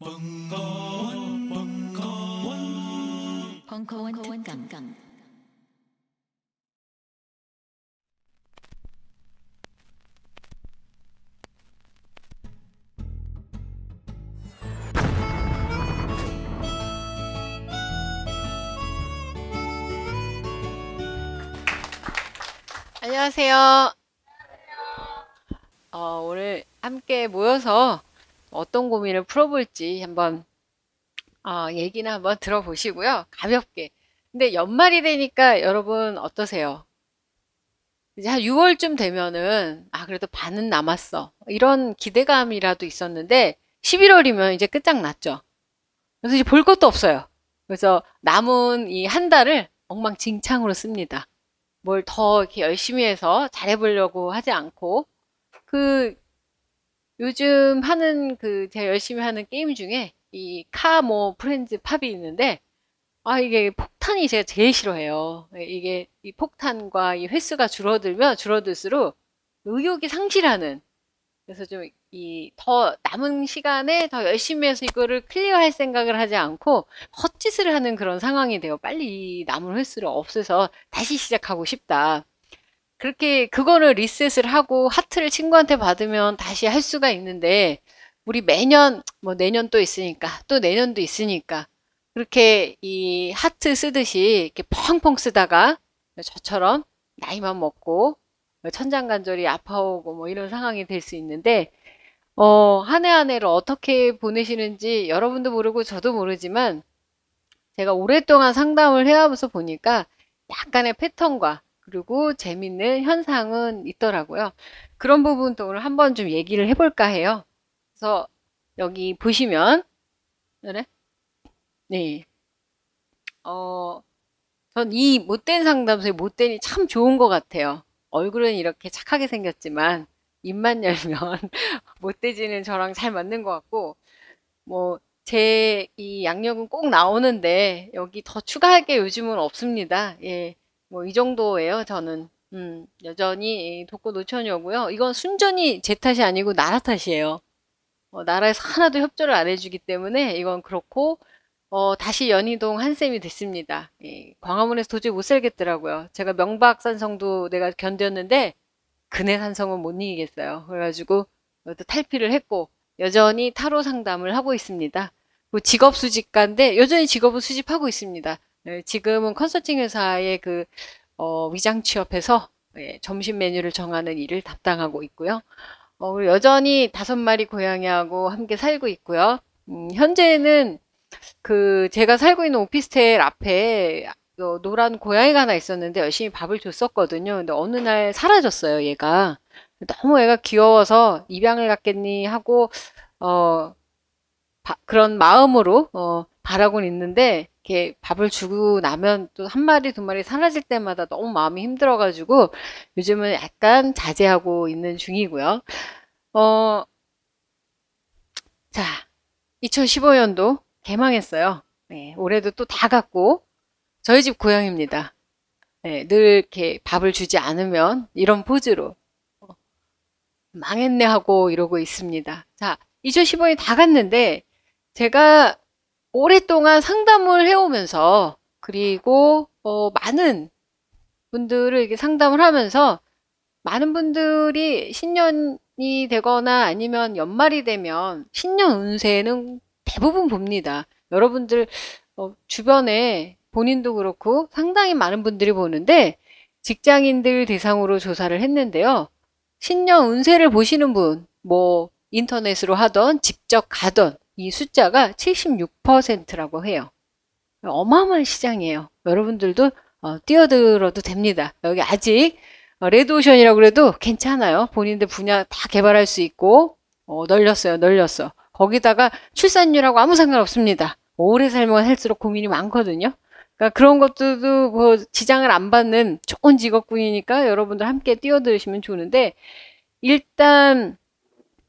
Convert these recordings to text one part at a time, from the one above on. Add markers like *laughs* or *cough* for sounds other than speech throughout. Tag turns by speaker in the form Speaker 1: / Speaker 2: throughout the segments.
Speaker 1: 벙커원, 벙커원, 벙커원 특강. 안녕하세요. 어, 오늘 함께 모여서 어떤 고민을 풀어볼지 한번 어, 얘기나 한번 들어보시고요. 가볍게. 근데 연말이 되니까 여러분 어떠세요? 이제 한 6월쯤 되면은 아 그래도 반은 남았어 이런 기대감이라도 있었는데 11월이면 이제 끝장났죠. 그래서 이제 볼 것도 없어요. 그래서 남은 이 한 달을 엉망진창으로 씁니다. 뭘 더 이렇게 열심히 해서 잘해보려고 하지 않고 그 요즘 하는 그 제가 열심히 하는 게임 중에 이 카모 프렌즈 팝이 있는데 아 이게 폭탄이 제가 제일 싫어해요. 네, 이게 이 폭탄과 이 횟수가 줄어들면 줄어들수록 의욕이 상실하는 그래서 좀 이 더 남은 시간에 더 열심히 해서 이거를 클리어할 생각을 하지 않고 헛짓을 하는 그런 상황이 돼요. 빨리 이 남은 횟수를 없애서 다시 시작하고 싶다. 그렇게 그거를 리셋을 하고 하트를 친구한테 받으면 다시 할 수가 있는데 우리 매년 뭐 내년 또 있으니까 또 내년도 있으니까 그렇게 이 하트 쓰듯이 이렇게 펑펑 쓰다가 저처럼 나이만 먹고 천장관절이 아파오고 뭐 이런 상황이 될 수 있는데 어, 한 해 한 해를 어떻게 보내시는지 여러분도 모르고 저도 모르지만 제가 오랫동안 상담을 해와서 보니까 약간의 패턴과 그리고 재밌는 현상은 있더라고요. 그런 부분도 오늘 한번 좀 얘기를 해볼까 해요. 그래서 여기 보시면 그래? 네. 네. 어, 전 이 못된 상담소의 못된이 참 좋은 것 같아요. 얼굴은 이렇게 착하게 생겼지만 입만 열면 *laughs* 못돼지는 저랑 잘 맞는 것 같고 뭐 제 이 양력은 꼭 나오는데 여기 더 추가할 게 요즘은 없습니다. 예. 뭐이 정도예요 저는 음, 여전히 독고 노천이었고요 이건 순전히 제 탓이 아니고 나라 탓이에요 어, 나라에서 하나도 협조를 안 해주기 때문에 이건 그렇고 어, 다시 연희동 한쌤이 됐습니다 예, 광화문에서 도저히 못 살겠더라고요 제가 명박산성도 내가 견뎠는데 근해 산성은 못 이기겠어요 그래가지고 또 탈피를 했고 여전히 타로 상담을 하고 있습니다. 뭐 직업 수집가인데 여전히 직업은 수집하고 있습니다. 네, 지금은 컨설팅 회사의 그 어, 위장 취업해서 예, 점심 메뉴를 정하는 일을 담당하고 있고요. 어, 여전히 다섯 마리 고양이하고 함께 살고 있고요. 음, 현재는 그 제가 살고 있는 오피스텔 앞에 어, 노란 고양이가 하나 있었는데 열심히 밥을 줬었거든요. 근데 어느 날 사라졌어요, 얘가. 너무 애가 귀여워서 입양을 갖겠니 하고 어 바, 그런 마음으로 어 바라곤 있는데 이렇게 밥을 주고 나면 또 한 마리 두 마리 사라질 때마다 너무 마음이 힘들어가지고 요즘은 약간 자제하고 있는 중이고요. 어, 자, 2015년도 개망했어요. 네, 올해도 또 다 갔고 저희 집고향입니다 네, 늘 이렇게 밥을 주지 않으면 이런 포즈로 어, 망했네 하고 이러고 있습니다. 자, 2015년이 다 갔는데 제가 오랫동안 상담을 해오면서 그리고 어, 많은 분들을 이렇게 상담을 하면서 많은 분들이 신년이 되거나 아니면 연말이 되면 신년 운세는 대부분 봅니다. 여러분들 어, 주변에 본인도 그렇고 상당히 많은 분들이 보는데 직장인들 대상으로 조사를 했는데요. 신년 운세를 보시는 분, 뭐 인터넷으로 하던 직접 가던 이 숫자가 76%라고 해요. 어마어마한 시장이에요. 여러분들도 어, 뛰어들어도 됩니다. 여기 아직 레드오션이라고 그래도 괜찮아요. 본인들 분야 다 개발할 수 있고 어, 널렸어요. 널렸어. 거기다가 출산율하고 아무 상관없습니다. 오래 살면 할수록 고민이 많거든요. 그러니까 그런 것들도 뭐 지장을 안 받는 좋은 직업군이니까 여러분들 함께 뛰어들으시면 좋은데 일단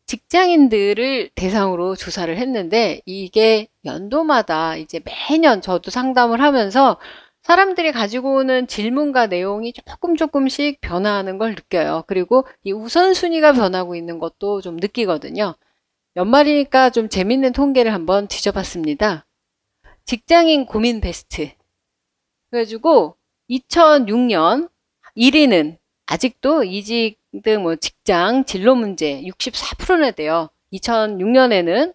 Speaker 1: 직장인들을 대상으로 조사를 했는데 이게 연도마다 이제 매년 저도 상담을 하면서 사람들이 가지고 오는 질문과 내용이 조금 조금씩 변화하는 걸 느껴요. 그리고 이 우선순위가 변하고 있는 것도 좀 느끼거든요. 연말이니까 좀 재밌는 통계를 한번 뒤져봤습니다. 직장인 고민 베스트. 그래가지고 2006년 1위는 아직도 이직 등뭐 직장 진로 문제 64%나 돼요. 2006년에는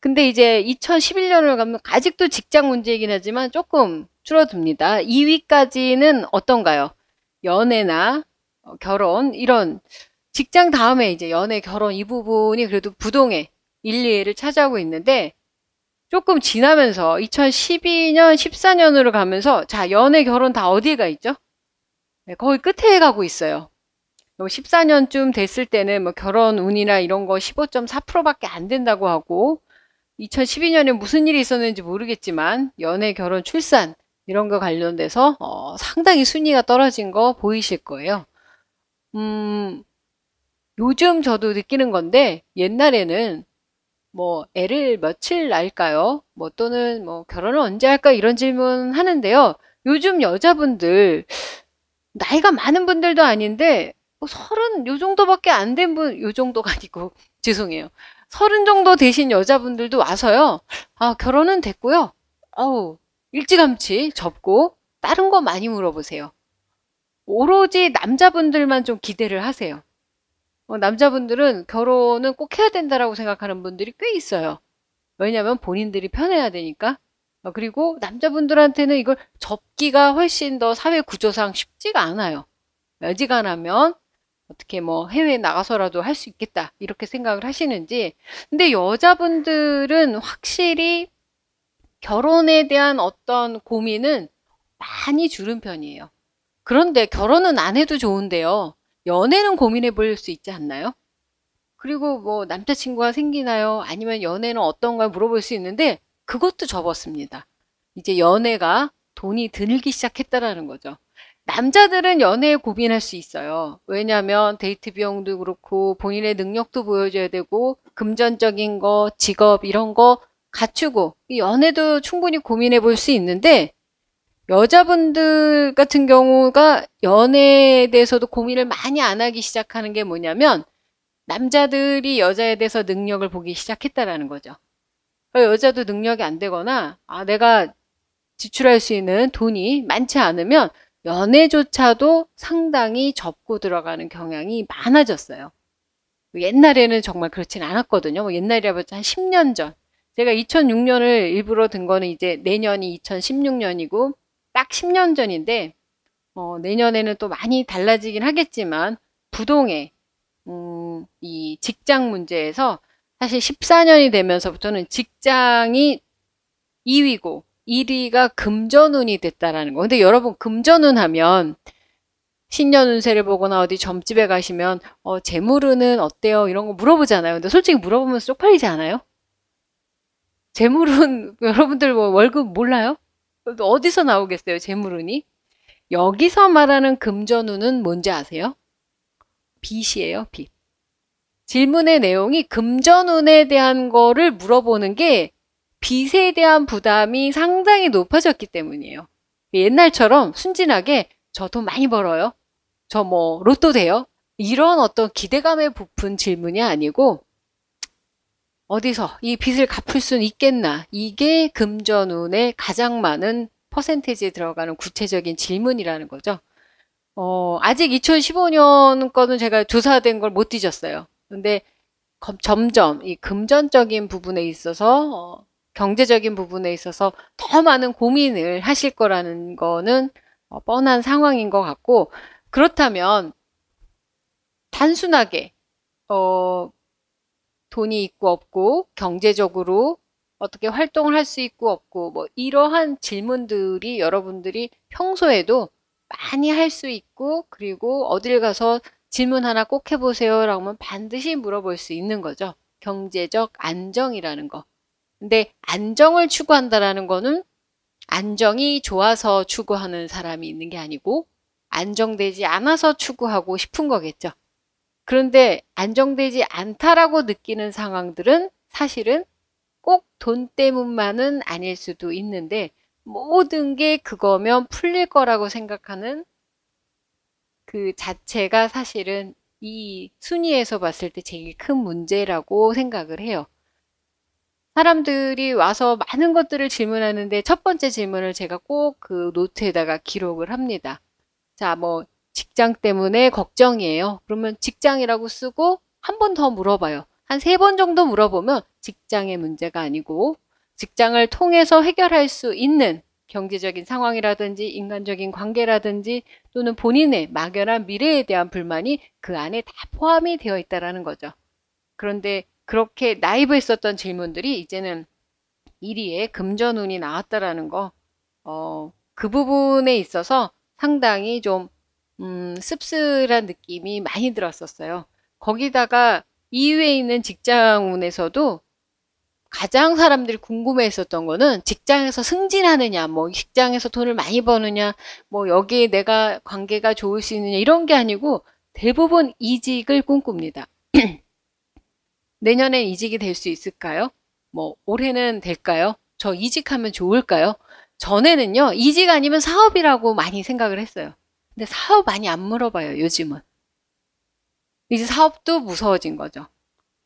Speaker 1: 근데 이제 2011년을 가면 아직도 직장 문제이긴 하지만 조금 줄어듭니다. 2위까지는 어떤가요? 연애나 어, 결혼 이런 직장 다음에 이제 연애 결혼 이 부분이 그래도 부동의 1, 2위를 차지하고 있는데 조금 지나면서 2012년 14년으로 가면서 자 연애 결혼 다 어디가 있죠? 네, 거의 끝에 가고 있어요. 14년쯤 뭐 됐을 때는 뭐 결혼 운이나 이런 거 15.4%밖에 안 된다고 하고 2012년에 무슨 일이 있었는지 모르겠지만 연애, 결혼, 출산 이런 거 관련돼서 어, 상당히 순위가 떨어진 거 보이실 거예요. 음, 요즘 저도 느끼는 건데 옛날에는 뭐 애를 며칠 낳을까요? 뭐 또는 뭐 결혼을 언제 할까 이런 질문 하는데요. 요즘 여자분들 나이가 많은 분들도 아닌데 뭐 서른 요 정도밖에 안 된 분 요 정도가 아니고 *laughs* 죄송해요. 서른 정도 되신 여자분들도 와서요. 아 결혼은 됐고요. 어우 일찌감치 접고 다른 거 많이 물어보세요. 오로지 남자분들만 좀 기대를 하세요. 어, 남자분들은 결혼은 꼭 해야 된다라고 생각하는 분들이 꽤 있어요. 왜냐하면 본인들이 편해야 되니까. 어, 그리고 남자분들한테는 이걸 접기가 훨씬 더 사회 구조상 쉽지가 않아요. 어지간하면 어떻게 뭐 해외에 나가서라도 할 수 있겠다 이렇게 생각을 하시는지 근데 여자분들은 확실히 결혼에 대한 어떤 고민은 많이 줄은 편이에요. 그런데 결혼은 안 해도 좋은데요. 연애는 고민해 볼 수 있지 않나요? 그리고 뭐 남자친구가 생기나요? 아니면 연애는 어떤가 물어볼 수 있는데 그것도 접었습니다. 이제 연애가 돈이 들기 시작했다라는 거죠. 남자들은 연애에 고민할 수 있어요. 왜냐하면 데이트 비용도 그렇고 본인의 능력도 보여줘야 되고 금전적인 거, 직업 이런 거 갖추고 연애도 충분히 고민해 볼 수 있는데 여자분들 같은 경우가 연애에 대해서도 고민을 많이 안 하기 시작하는 게 뭐냐면 남자들이 여자에 대해서 능력을 보기 시작했다라는 거죠. 여자도 능력이 안 되거나 아 내가 지출할 수 있는 돈이 많지 않으면 연애조차도 상당히 접고 들어가는 경향이 많아졌어요. 옛날에는 정말 그렇진 않았거든요. 뭐옛날이라봤한 10년 전. 제가 2006년을 일부러 든 거는 이제 내년이 2016년이고 딱 10년 전인데 어, 내년에는 또 많이 달라지긴 하겠지만 부동의 음, 이 직장 문제에서 사실 14년이 되면서부터는 직장이 2위고 1위가 금전운이 됐다라는 거. 근데 여러분 금전운 하면 신년 운세를 보거나 어디 점집에 가시면 어, 재물운은 어때요? 이런 거 물어보잖아요. 근데 솔직히 물어보면 쪽팔리지 않아요? 재물운 *laughs* 여러분들 뭐 월급 몰라요? 어디서 나오겠어요? 재물운이? 여기서 말하는 금전운은 뭔지 아세요? 빚이에요, 빚. 질문의 내용이 금전운에 대한 거를 물어보는 게 빚에 대한 부담이 상당히 높아졌기 때문이에요. 옛날처럼 순진하게 저 돈 많이 벌어요. 저 뭐 로또 돼요. 이런 어떤 기대감에 부푼 질문이 아니고 어디서 이 빚을 갚을 순 있겠나 이게 금전운에 가장 많은 퍼센테이지에 들어가는 구체적인 질문이라는 거죠. 어, 아직 2015년 거는 제가 조사된 걸 못 뒤졌어요. 근데 점점 이 금전적인 부분에 있어서 어, 경제적인 부분에 있어서 더 많은 고민을 하실 거라는 거는 어, 뻔한 상황인 것 같고 그렇다면 단순하게 어, 돈이 있고 없고 경제적으로 어떻게 활동을 할 수 있고 없고 뭐 이러한 질문들이 여러분들이 평소에도 많이 할 수 있고 그리고 어딜 가서 질문 하나 꼭 해보세요 라고 하면 반드시 물어볼 수 있는 거죠. 경제적 안정이라는 거. 근데 안정을 추구한다라는 거는 안정이 좋아서 추구하는 사람이 있는 게 아니고 안정되지 않아서 추구하고 싶은 거겠죠. 그런데 안정되지 않다라고 느끼는 상황들은 사실은 꼭 돈 때문만은 아닐 수도 있는데 모든 게 그거면 풀릴 거라고 생각하는 그 자체가 사실은 이 순위에서 봤을 때 제일 큰 문제라고 생각을 해요. 사람들이 와서 많은 것들을 질문하는데 첫 번째 질문을 제가 꼭 그 노트에다가 기록을 합니다. 자, 뭐 직장 때문에 걱정이에요. 그러면 직장이라고 쓰고 한 번 더 물어봐요. 한 세 번 정도 물어보면 직장의 문제가 아니고 직장을 통해서 해결할 수 있는 경제적인 상황이라든지 인간적인 관계라든지 또는 본인의 막연한 미래에 대한 불만이 그 안에 다 포함이 되어 있다라는 거죠. 그런데 그렇게 나이브했었던 질문들이 이제는 1위에 금전운이 나왔다라는 거, 어, 그 부분에 있어서 상당히 좀 음, 씁쓸한 느낌이 많이 들었었어요. 거기다가 2위에 있는 직장운에서도 가장 사람들이 궁금해했었던 거는 직 직장에서 승진하느냐, 뭐 직장에서 돈을 많이 버느냐, 뭐 여기에 내가 관계가 좋을 수 있느냐 이런 게 아니고 대부분 이직을 꿈꿉니다. *clears throat* 내년에 이직이 될 수 있을까요? 뭐 올해는 될까요? 저 이직하면 좋을까요? 전에는요 이직 아니면 사업이라고 많이 생각을 했어요. 근데 사업 많이 안 물어봐요 요즘은. 이제 사업도 무서워진 거죠.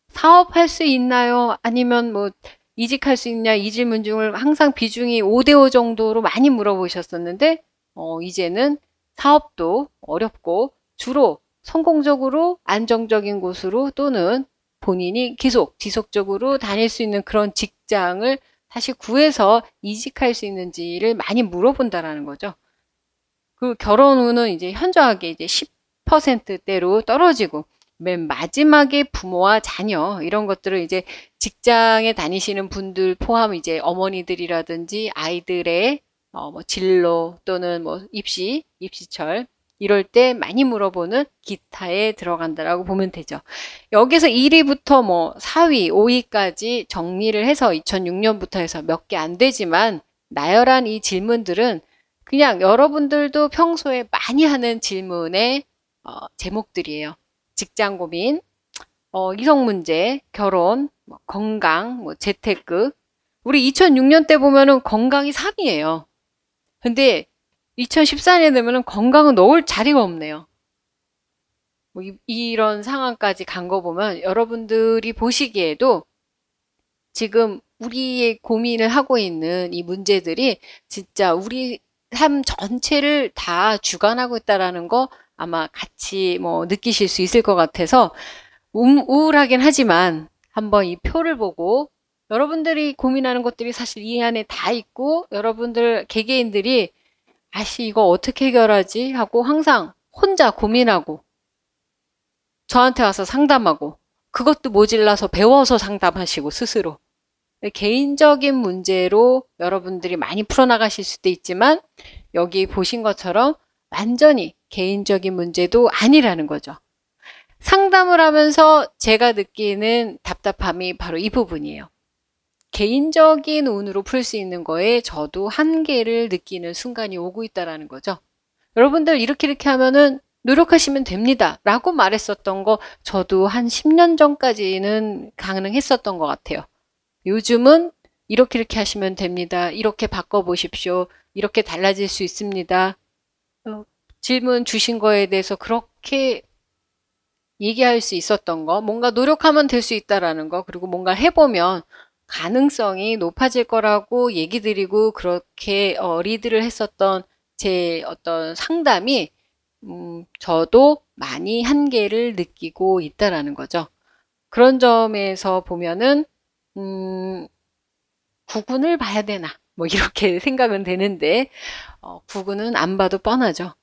Speaker 1: 사업할 수 있나요? 아니면 뭐 이직할 수 있냐 이 질문 중을 항상 비중이 5대5 정도로 많이 물어보셨었는데 어, 이제는 사업도 어렵고 주로 성공적으로 안정적인 곳으로 또는 본인이 계속 지속적으로 다닐 수 있는 그런 직장을 사실 구해서 이직할 수 있는지를 많이 물어본다라는 거죠. 그 결혼 후는 이제 현저하게 이제 10%대로 떨어지고 맨 마지막에 부모와 자녀 이런 것들을 이제 직장에 다니시는 분들 포함 이제 어머니들이라든지 아이들의 어, 뭐 진로 또는 뭐 입시, 입시철 이럴 때 많이 물어보는 기타에 들어간다라고 보면 되죠. 여기서 1위부터 뭐 4위, 5위까지 정리를 해서 2006년부터 해서 몇 개 안 되지만 나열한 이 질문들은 그냥 여러분들도 평소에 많이 하는 질문의 어, 제목들이에요. 직장 고민, 어, 이성 문제, 결혼, 뭐 건강, 뭐 재테크. 우리 2006년 때 보면은 건강이 3위예요. 근데 2014년에 되면은 건강은 넣을 자리가 없네요. 뭐 이, 런 상황까지 간 거 보면 여러분들이 보시기에도 지금 우리의 고민을 하고 있는 이 문제들이 진짜 우리 삶 전체를 다 주관하고 있다라는 거 아마 같이 뭐 느끼실 수 있을 것 같아서 우울하긴 하지만 한번 이 표를 보고 여러분들이 고민하는 것들이 사실 이 안에 다 있고 여러분들 개개인들이 아씨 이거 어떻게 해결하지 하고 항상 혼자 고민하고 저한테 와서 상담하고 그것도 모질라서 배워서 상담하시고 스스로 개인적인 문제로 여러분들이 많이 풀어나가실 수도 있지만 여기 보신 것처럼 완전히 개인적인 문제도 아니라는 거죠. 상담을 하면서 제가 느끼는 답답함이 바로 이 부분이에요. 개인적인 운으로 풀 수 있는 거에 저도 한계를 느끼는 순간이 오고 있다라는 거죠. 여러분들 이렇게 이렇게 하면은 노력하시면 됩니다. 라고 말했었던 거 저도 한 10년 전까지는 가능했었던 것 같아요. 요즘은 이렇게 이렇게 하시면 됩니다. 이렇게 바꿔보십시오. 이렇게 달라질 수 있습니다. 어, 질문 주신 거에 대해서 그렇게 얘기할 수 있었던 거, 뭔가 노력하면 될 수 있다라는 거, 그리고 뭔가 해보면 가능성이 높아질 거라고 얘기 드리고 그렇게 어, 리드를 했었던 제 어떤 상담이 음, 저도 많이 한계를 느끼고 있다라는 거죠. 그런 점에서 보면은 음, 구군을 봐야 되나 뭐 이렇게 *laughs* 생각은 되는데 어, 구군은 안 봐도 뻔하죠.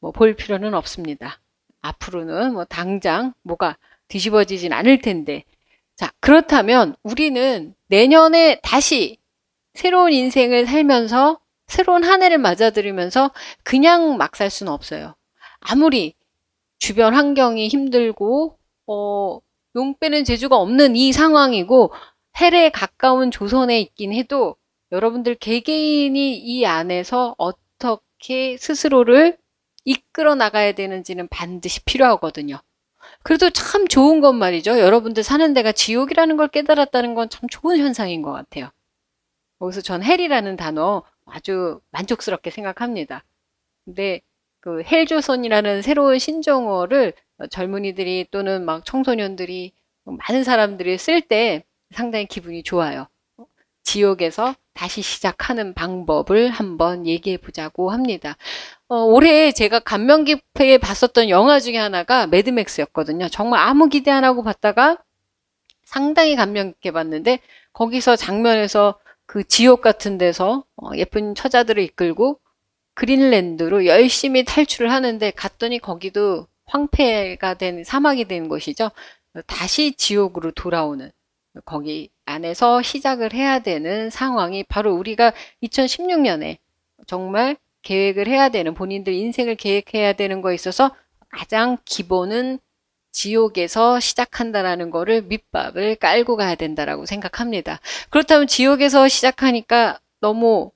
Speaker 1: 뭐볼 필요는 없습니다. 앞으로는 뭐 당장 뭐가 뒤집어지진 않을 텐데. 자, 그렇다면 우리는 내년에 다시 새로운 인생을 살면서 새로운 한 해를 맞아들이면서 그냥 막 살 수는 없어요. 아무리 주변 환경이 힘들고 어, 용 빼는 재주가 없는 이 상황이고 해에 가까운 조선에 있긴 해도 여러분들 개개인이 이 안에서 어떻게 스스로를 이끌어 나가야 되는지는 반드시 필요하거든요. 그래도 참 좋은 건 말이죠. 여러분들 사는 데가 지옥이라는 걸 깨달았다는 건 참 좋은 현상인 것 같아요. 거기서 전 헬이라는 단어 아주 만족스럽게 생각합니다. 근데 그 헬조선이라는 새로운 신종어를 젊은이들이 또는 막 청소년들이 많은 사람들이 쓸 때 상당히 기분이 좋아요. 지옥에서 다시 시작하는 방법을 한번 얘기해 보자고 합니다. 어, 올해 제가 감명 깊게 봤었던 영화 중에 하나가 매드맥스였거든요. 정말 아무 기대 안 하고 봤다가 상당히 감명 깊게 봤는데 거기서 장면에서 그 지옥 같은 데서 어, 예쁜 처자들을 이끌고 그린랜드로 열심히 탈출을 하는데 갔더니 거기도 황폐가 된 사막이 된곳이죠 다시 지옥으로 돌아오는 거기 안에서 시작을 해야 되는 상황이 바로 우리가 2016년에 정말 계획을 해야 되는 본인들 인생을 계획해야 되는 거에 있어서 가장 기본은 지옥에서 시작한다라는 거를 밑밥을 깔고 가야 된다라고 생각합니다. 그렇다면 지옥에서 시작하니까 너무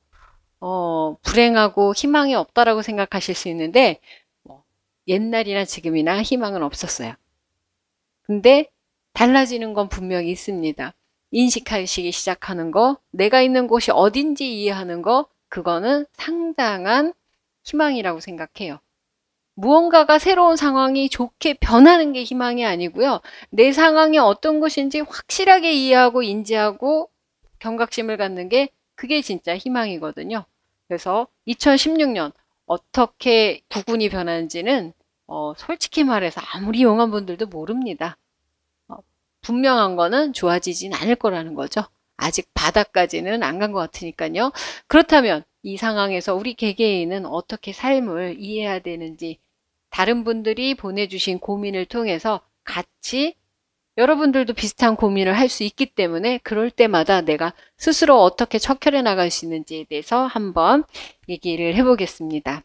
Speaker 1: 어, 불행하고 희망이 없다라고 생각하실 수 있는데 뭐, 옛날이나 지금이나 희망은 없었어요. 근데 달라지는 건 분명히 있습니다. 인식하시기 시작하는 거, 내가 있는 곳이 어딘지 이해하는 거, 그거는 상당한 희망이라고 생각해요. 무언가가 새로운 상황이 좋게 변하는 게 희망이 아니고요. 내 상황이 어떤 것인지 확실하게 이해하고 인지하고 경각심을 갖는 게 그게 진짜 희망이거든요. 그래서 2016년 어떻게 구군이 변하는지는 어, 솔직히 말해서 아무리 용한 분들도 모릅니다. 분명한 거는 좋아지진 않을 거라는 거죠. 아직 바닥까지는 안 간 것 같으니까요. 그렇다면 이 상황에서 우리 개개인은 어떻게 삶을 이해해야 되는지 다른 분들이 보내주신 고민을 통해서 같이 여러분들도 비슷한 고민을 할 수 있기 때문에 그럴 때마다 내가 스스로 어떻게 척결해 나갈 수 있는지에 대해서 한번 얘기를 해보겠습니다.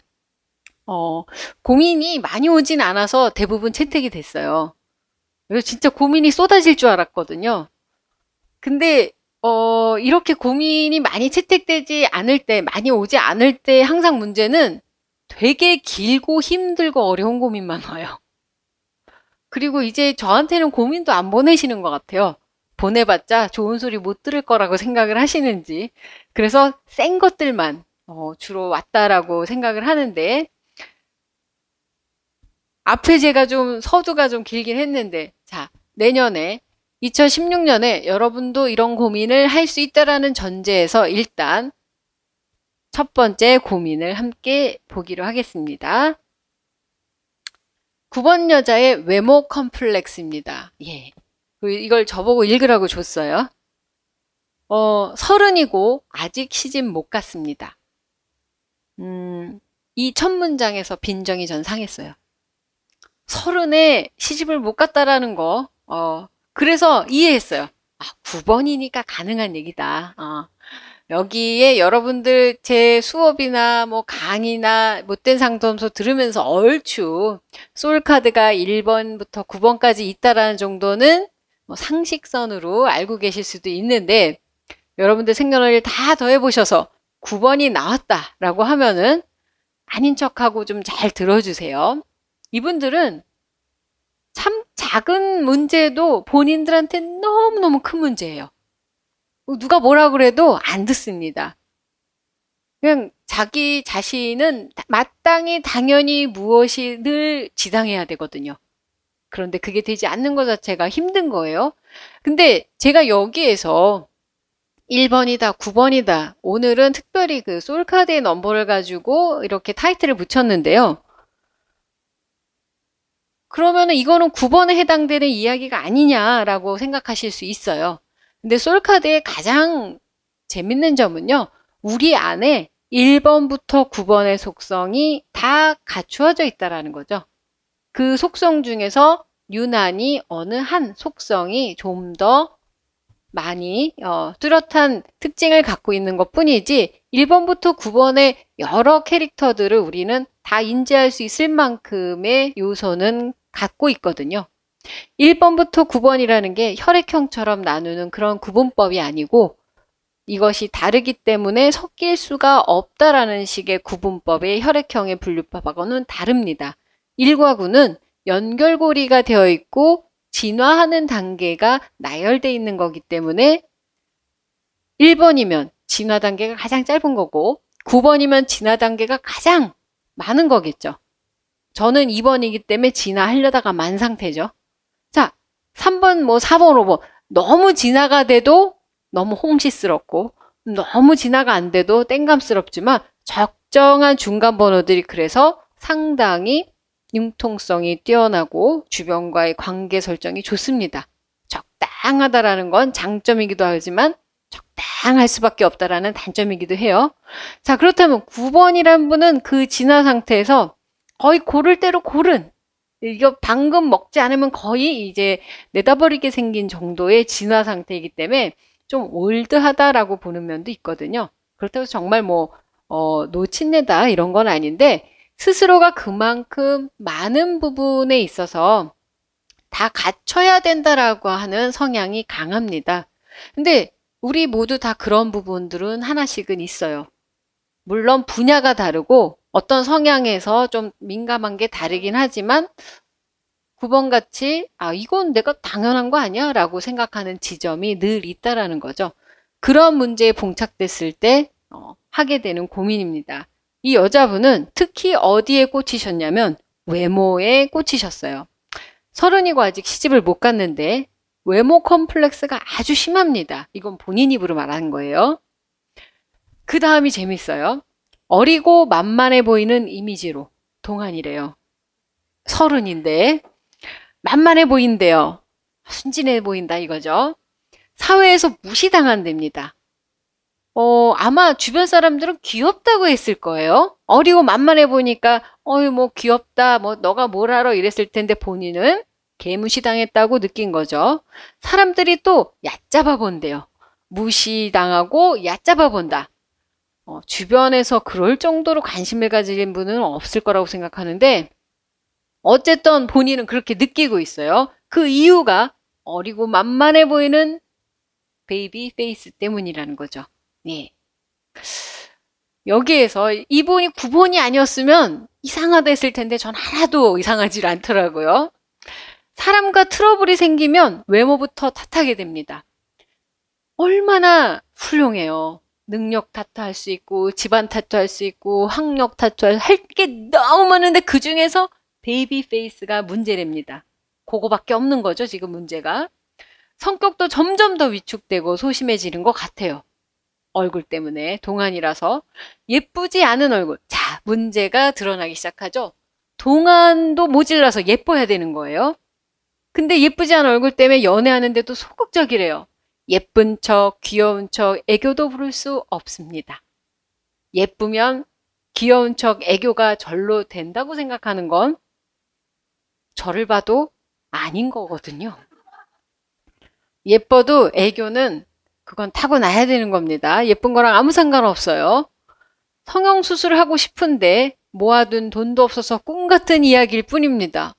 Speaker 1: 어, 공인이 많이 오진 않아서 대부분 채택이 됐어요. 그래서 진짜 고민이 쏟아질 줄 알았거든요. 근데 어, 이렇게 고민이 많이 채택되지 않을 때, 많이 오지 않을 때 항상 문제는 되게 길고 힘들고 어려운 고민만 와요. 그리고 이제 저한테는 고민도 안 보내시는 것 같아요. 보내봤자 좋은 소리 못 들을 거라고 생각을 하시는지. 그래서 센 것들만 어, 주로 왔다라고 생각을 하는데, 앞에 제가 좀 서두가 좀 길긴 했는데, 자, 내년에 2016년에 여러분도 이런 고민을 할 수 있다라는 전제에서 일단 첫 번째 고민을 함께 보기로 하겠습니다. 9번 여자의 외모 컴플렉스입니다. 예. 그 이걸 저보고 읽으라고 줬어요. 어, 서른이고 아직 시집 못 갔습니다. 음, 이 첫 문장에서 빈정이 전 상했어요. 서른에 시집을 못 갔다라는 거. 어, 그래서 이해했어요. 아, 9번이니까 가능한 얘기다. 어. 여기에 여러분들 제 수업이나 뭐 강의나 못된 상담소 들으면서 얼추 솔카드가 1번부터 9번까지 있다라는 정도는 뭐 상식선으로 알고 계실 수도 있는데 여러분들 생년월일 다 더해보셔서 9번이 나왔다라고 하면은 아닌 척하고 좀 잘 들어주세요. 이분들은 참 작은 문제도 본인들한테 너무너무 큰 문제예요. 누가 뭐라 그래도 안 듣습니다. 그냥 자기 자신은 마땅히 당연히 무엇이 늘 지당해야 되거든요. 그런데 그게 되지 않는 것 자체가 힘든 거예요. 근데 제가 여기에서 1번이다, 9번이다. 오늘은 특별히 그 솔카드의 넘버를 가지고 이렇게 타이틀을 붙였는데요. 그러면은 이거는 9번에 해당되는 이야기가 아니냐라고 생각하실 수 있어요. 근데 솔카드의 가장 재밌는 점은요. 우리 안에 1번부터 9번의 속성이 다 갖추어져 있다라는 거죠. 그 속성 중에서 유난히 어느 한 속성이 좀 더 많이 어, 뚜렷한 특징을 갖고 있는 것 뿐이지 1번부터 9번의 여러 캐릭터들을 우리는 다 인지할 수 있을 만큼의 요소는 갖고 있거든요. 1번부터 9번이라는 게 혈액형처럼 나누는 그런 구분법이 아니고 이것이 다르기 때문에 섞일 수가 없다라는 식의 구분법의 혈액형의 분류법하고는 다릅니다. 1과 9는 연결고리가 되어 있고 진화하는 단계가 나열되어 있는 거기 때문에 1번이면 진화 단계가 가장 짧은 거고 9번이면 진화 단계가 가장 많은 거겠죠. 저는 2번이기 때문에 진화 하려다가 만 상태죠. 자, 3번, 뭐 4번, 5번. 뭐 너무 진화가 돼도 너무 홍시스럽고 너무 진화가 안 돼도 땡감스럽지만 적정한 중간 번호들이 그래서 상당히 융통성이 뛰어나고 주변과의 관계 설정이 좋습니다. 적당하다라는 건 장점이기도 하지만 적당할 수밖에 없다라는 단점이기도 해요. 자, 그렇다면 9번이란 분은 그 진화 상태에서 거의 고를 대로 고른 이거 방금 먹지 않으면 거의 이제 내다버리게 생긴 정도의 진화 상태이기 때문에 좀 올드하다라고 보는 면도 있거든요. 그렇다고 정말 뭐 어, 노친네다 이런 건 아닌데 스스로가 그만큼 많은 부분에 있어서 다 갖춰야 된다라고 하는 성향이 강합니다. 근데 우리 모두 다 그런 부분들은 하나씩은 있어요. 물론 분야가 다르고 어떤 성향에서 좀 민감한 게 다르긴 하지만 9번 같이 아 이건 내가 당연한 거 아니야 라고 생각하는 지점이 늘 있다라는 거죠. 그런 문제에 봉착됐을 때 어, 하게 되는 고민입니다. 이 여자분은 특히 어디에 꽂히셨냐면 외모에 꽂히셨어요. 서른이고 아직 시집을 못 갔는데 외모 컴플렉스가 아주 심합니다. 이건 본인 입으로 말하는 거예요. 그 다음이 재밌어요. 어리고 만만해 보이는 이미지로 동안이래요. 서른인데 만만해 보인대요. 순진해 보인다 이거죠. 사회에서 무시당한답니다. 어, 아마 주변 사람들은 귀엽다고 했을 거예요. 어리고 만만해 보니까 어이 뭐 귀엽다 뭐 너가 뭘 알아 이랬을 텐데 본인은 개무시당했다고 느낀 거죠. 사람들이 또 얕잡아 본대요. 무시당하고 얕잡아 본다. 어, 주변에서 그럴 정도로 관심을 가진 분은 없을 거라고 생각하는데 어쨌든 본인은 그렇게 느끼고 있어요. 그 이유가 어리고 만만해 보이는 베이비 페이스 때문이라는 거죠. 네. 여기에서 이분이 구본이 아니었으면 이상하다 했을 텐데 전 하나도 이상하지 않더라고요. 사람과 트러블이 생기면 외모부터 탓하게 됩니다. 얼마나 훌륭해요. 능력 탓할수 있고 집안 탓할수 있고 학력 탓할할 게 너무 많은데 그 중에서 베이비 페이스가 문제랍니다. 그거밖에 없는 거죠 지금 문제가. 성격도 점점 더 위축되고 소심해지는 것 같아요. 얼굴 때문에 동안이라서 예쁘지 않은 얼굴. 자 문제가 드러나기 시작하죠. 동안도 모질라서 예뻐야 되는 거예요. 근데 예쁘지 않은 얼굴 때문에 연애하는데도 소극적이래요. 예쁜 척, 귀여운 척, 애교도 부를 수 없습니다. 예쁘면 귀여운 척, 애교가 절로 된다고 생각하는 건 저를 봐도 아닌 거거든요. 예뻐도 애교는 그건 타고나야 되는 겁니다. 예쁜 거랑 아무 상관없어요. 성형수술을 하고 싶은데 모아둔 돈도 없어서 꿈 같은 이야기일 뿐입니다.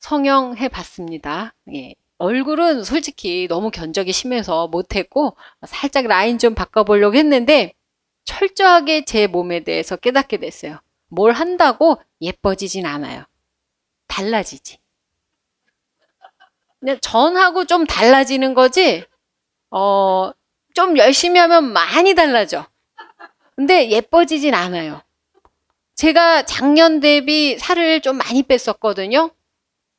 Speaker 1: 성형해 봤습니다. 예. 얼굴은 솔직히 너무 견적이 심해서 못했고 살짝 라인 좀 바꿔보려고 했는데 철저하게 제 몸에 대해서 깨닫게 됐어요. 뭘 한다고 예뻐지진 않아요. 달라지지. 그냥 전하고 좀 달라지는 거지, 어, 좀 열심히 하면 많이 달라져. 근데 예뻐지진 않아요. 제가 작년 대비 살을 좀 많이 뺐었거든요.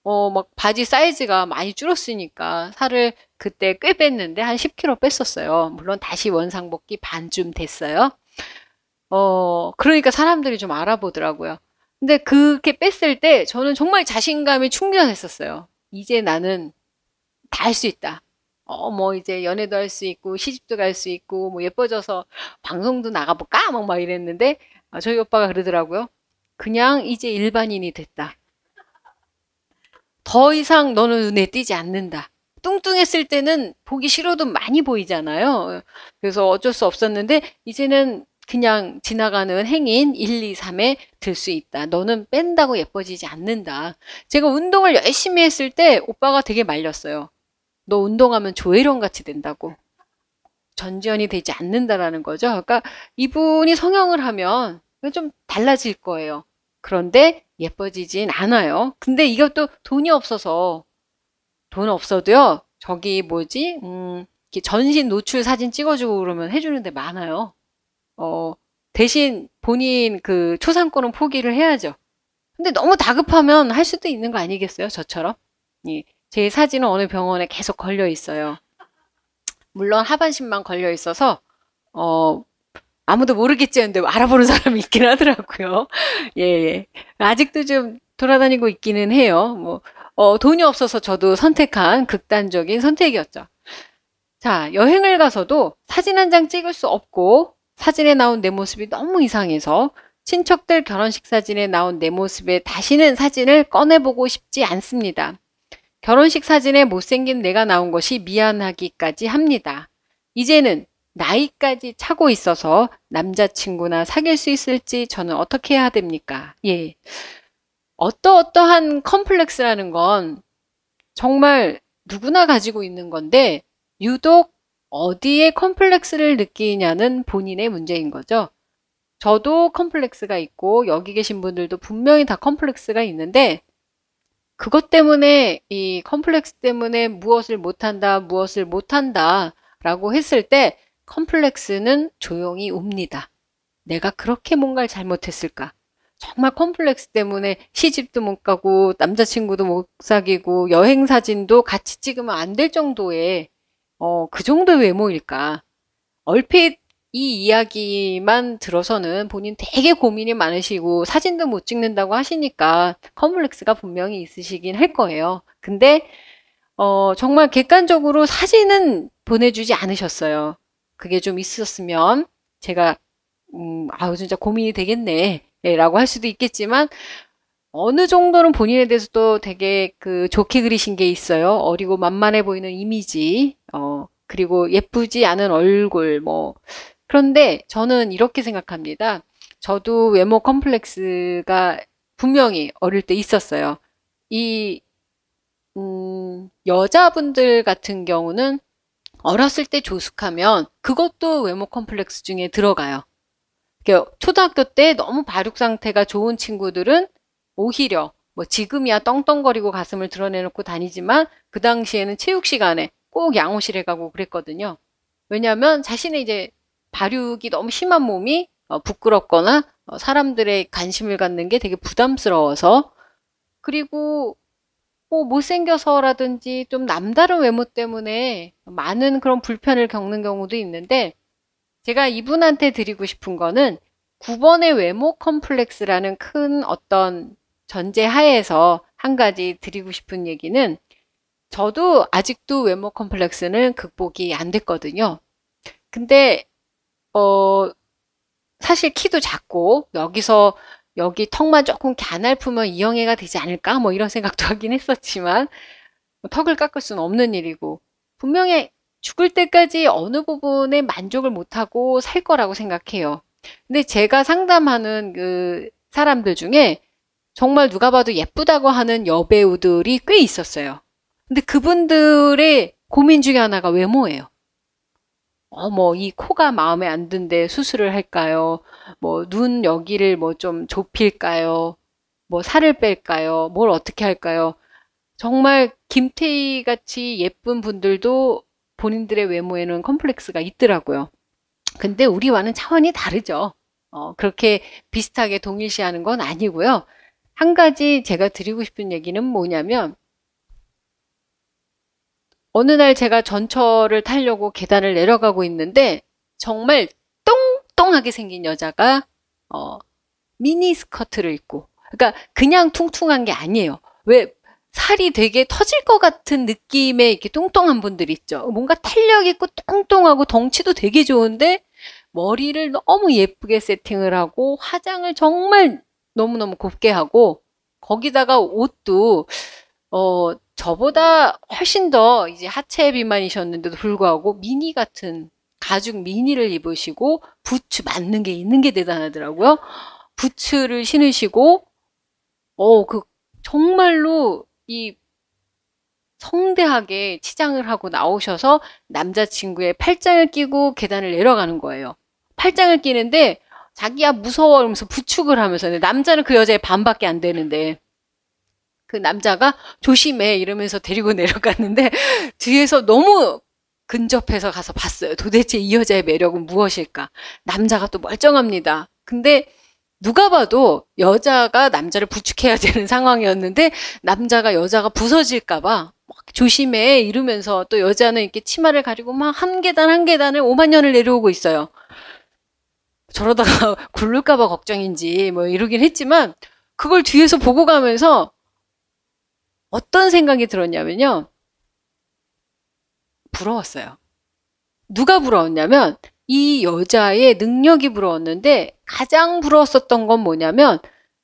Speaker 1: 어, 막 바지 사이즈가 많이 줄었으니까 살을 그때 꽤 뺐는데 한 10kg 뺐었어요. 물론 다시 원상복귀 반쯤 됐어요. 어, 그러니까 사람들이 좀 알아보더라고요. 근데 그렇게 뺐을 때 저는 정말 자신감이 충전했었어요. 이제 나는 다 할 수 있다. 어, 뭐 이제 연애도 할 수 있고 시집도 갈 수 있고 뭐 예뻐져서 방송도 나가볼까? 막, 막 이랬는데 어, 저희 오빠가 그러더라고요. 그냥 이제 일반인이 됐다. 더 이상 너는 눈에 띄지 않는다. 뚱뚱했을 때는 보기 싫어도 많이 보이잖아요. 그래서 어쩔 수 없었는데 이제는 그냥 지나가는 행인 1, 2, 3에 들 수 있다. 너는 뺀다고 예뻐지지 않는다. 제가 운동을 열심히 했을 때 오빠가 되게 말렸어요. 너 운동하면 조혜련 같이 된다고. 전지현이 되지 않는다라는 거죠. 그러니까 이분이 성형을 하면 좀 달라질 거예요. 그런데 예뻐지진 않아요. 근데 이것도 돈이 없어서 돈 없어도요. 저기 뭐지? 음, 전신 노출 사진 찍어주고 그러면 해주는데 많아요. 어, 대신 본인 그 초상권은 포기를 해야죠. 근데 너무 다급하면 할 수도 있는 거 아니겠어요? 저처럼. 예, 제 사진은 어느 병원에 계속 걸려 있어요. 물론 하반신만 걸려 있어서 어, 아무도 모르겠지 했는데 알아보는 사람이 있긴 하더라고요. *laughs* 예, 예. 아직도 좀 돌아다니고 있기는 해요. 뭐, 어, 돈이 없어서 저도 선택한 극단적인 선택이었죠. 자, 여행을 가서도 사진 한 장 찍을 수 없고 사진에 나온 내 모습이 너무 이상해서 친척들 결혼식 사진에 나온 내 모습에 다시는 사진을 꺼내보고 싶지 않습니다. 결혼식 사진에 못생긴 내가 나온 것이 미안하기까지 합니다. 이제는 나이까지 차고 있어서 남자친구나 사귈 수 있을지 저는 어떻게 해야 됩니까? 예. 어떠어떠한 컴플렉스라는 건 정말 누구나 가지고 있는 건데 유독 어디에 컴플렉스를 느끼냐는 본인의 문제인 거죠. 저도 컴플렉스가 있고 여기 계신 분들도 분명히 다 컴플렉스가 있는데 그것 때문에 이 컴플렉스 때문에 무엇을 못한다 무엇을 못한다 라고 했을 때 컴플렉스는 조용히 옵니다. 내가 그렇게 뭔가를 잘못했을까? 정말 컴플렉스 때문에 시집도 못 가고 남자친구도 못 사귀고 여행 사진도 같이 찍으면 안 될 정도의 어, 그 정도의 외모일까? 얼핏 이 이야기만 들어서는 본인 되게 고민이 많으시고 사진도 못 찍는다고 하시니까 컴플렉스가 분명히 있으시긴 할 거예요. 근데 어, 정말 객관적으로 사진은 보내주지 않으셨어요. 그게 좀 있었으면 제가 음, 아우 진짜 고민이 되겠네 라고 할 수도 있겠지만 어느 정도는 본인에 대해서 도 되게 그 좋게 그리신 게 있어요. 어리고 만만해 보이는 이미지, 어, 그리고 예쁘지 않은 얼굴, 뭐. 그런데 저는 이렇게 생각합니다. 저도 외모 컴플렉스가 분명히 어릴 때 있었어요. 이, 음, 여자분들 같은 경우는 어렸을 때 조숙하면 그것도 외모 컴플렉스 중에 들어가요. 그러니까 초등학교 때 너무 발육 상태가 좋은 친구들은 오히려 뭐 지금이야 떵떵거리고 가슴을 드러내놓고 다니지만 그 당시에는 체육 시간에 꼭 양호실에 가고 그랬거든요. 왜냐하면 자신의 이제 발육이 너무 심한 몸이 어, 부끄럽거나 어, 사람들의 관심을 갖는 게 되게 부담스러워서 그리고 뭐 못생겨서라든지 좀 남다른 외모 때문에 많은 그런 불편을 겪는 경우도 있는데 제가 이분한테 드리고 싶은 거는 9번의 외모 컴플렉스라는 큰 어떤 전제 하에서 한 가지 드리고 싶은 얘기는 저도 아직도 외모 컴플렉스는 극복이 안 됐거든요. 근데 어 사실 키도 작고 여기서 여기 턱만 조금 갸날 품은 이영애가 되지 않을까 뭐 이런 생각도 하긴 했었지만 턱을 깎을 수는 없는 일이고 분명히 죽을 때까지 어느 부분에 만족을 못하고 살 거라고 생각해요. 근데 제가 상담하는 그 사람들 중에 정말 누가 봐도 예쁘다고 하는 여배우들이 꽤 있었어요. 근데 그분들의 고민 중에 하나가 외모예요. 어 뭐, 이 코가 마음에 안 든데 수술을 할까요? 뭐 눈 여기를 뭐 좀 좁힐까요? 뭐 살을 뺄까요? 뭘 어떻게 할까요? 정말 김태희 같이 예쁜 분들도 본인들의 외모에는 컴플렉스가 있더라고요. 근데 우리와는 차원이 다르죠. 어, 그렇게 비슷하게 동일시하는 건 아니고요. 한 가지 제가 드리고 싶은 얘기는 뭐냐면 어느 날 제가 전철을 타려고 계단을 내려가고 있는데 정말 똥똥하게 생긴 여자가 어, 미니 스커트를 입고 그러니까 그냥 퉁퉁한 게 아니에요. 왜 살이 되게 터질 것 같은 느낌의 이렇게 뚱뚱한 분들 있죠. 뭔가 탄력 있고 뚱뚱하고 덩치도 되게 좋은데 머리를 너무 예쁘게 세팅을 하고 화장을 정말 너무너무 곱게 하고 거기다가 옷도 어 저보다 훨씬 더 이제 하체 비만이셨는데도 불구하고 미니 같은 가죽 미니를 입으시고 부츠 맞는 게 있는 게 대단하더라고요. 부츠를 신으시고 어 그 정말로 이 성대하게 치장을 하고 나오셔서 남자친구의 팔짱을 끼고 계단을 내려가는 거예요. 팔짱을 끼는데 자기야 무서워 이러면서 부축을 하면서 남자는 그 여자의 반밖에 안 되는데 그 남자가 조심해 이러면서 데리고 내려갔는데 *laughs* 뒤에서 너무 근접해서 가서 봤어요. 도대체 이 여자의 매력은 무엇일까? 남자가 또 멀쩡합니다. 근데 누가 봐도 여자가 남자를 부축해야 되는 *laughs* 상황이었는데 남자가 여자가 부서질까봐 조심해 이러면서 또 여자는 이렇게 치마를 가리고 막 한 계단 한 계단을 5만 년을 내려오고 있어요. 저러다가 *laughs* 굴를까봐 걱정인지 뭐 이러긴 했지만 그걸 뒤에서 보고 가면서 어떤 생각이 들었냐면요. 부러웠어요. 누가 부러웠냐면 이 여자의 능력이 부러웠는데 가장 부러웠었던 건 뭐냐면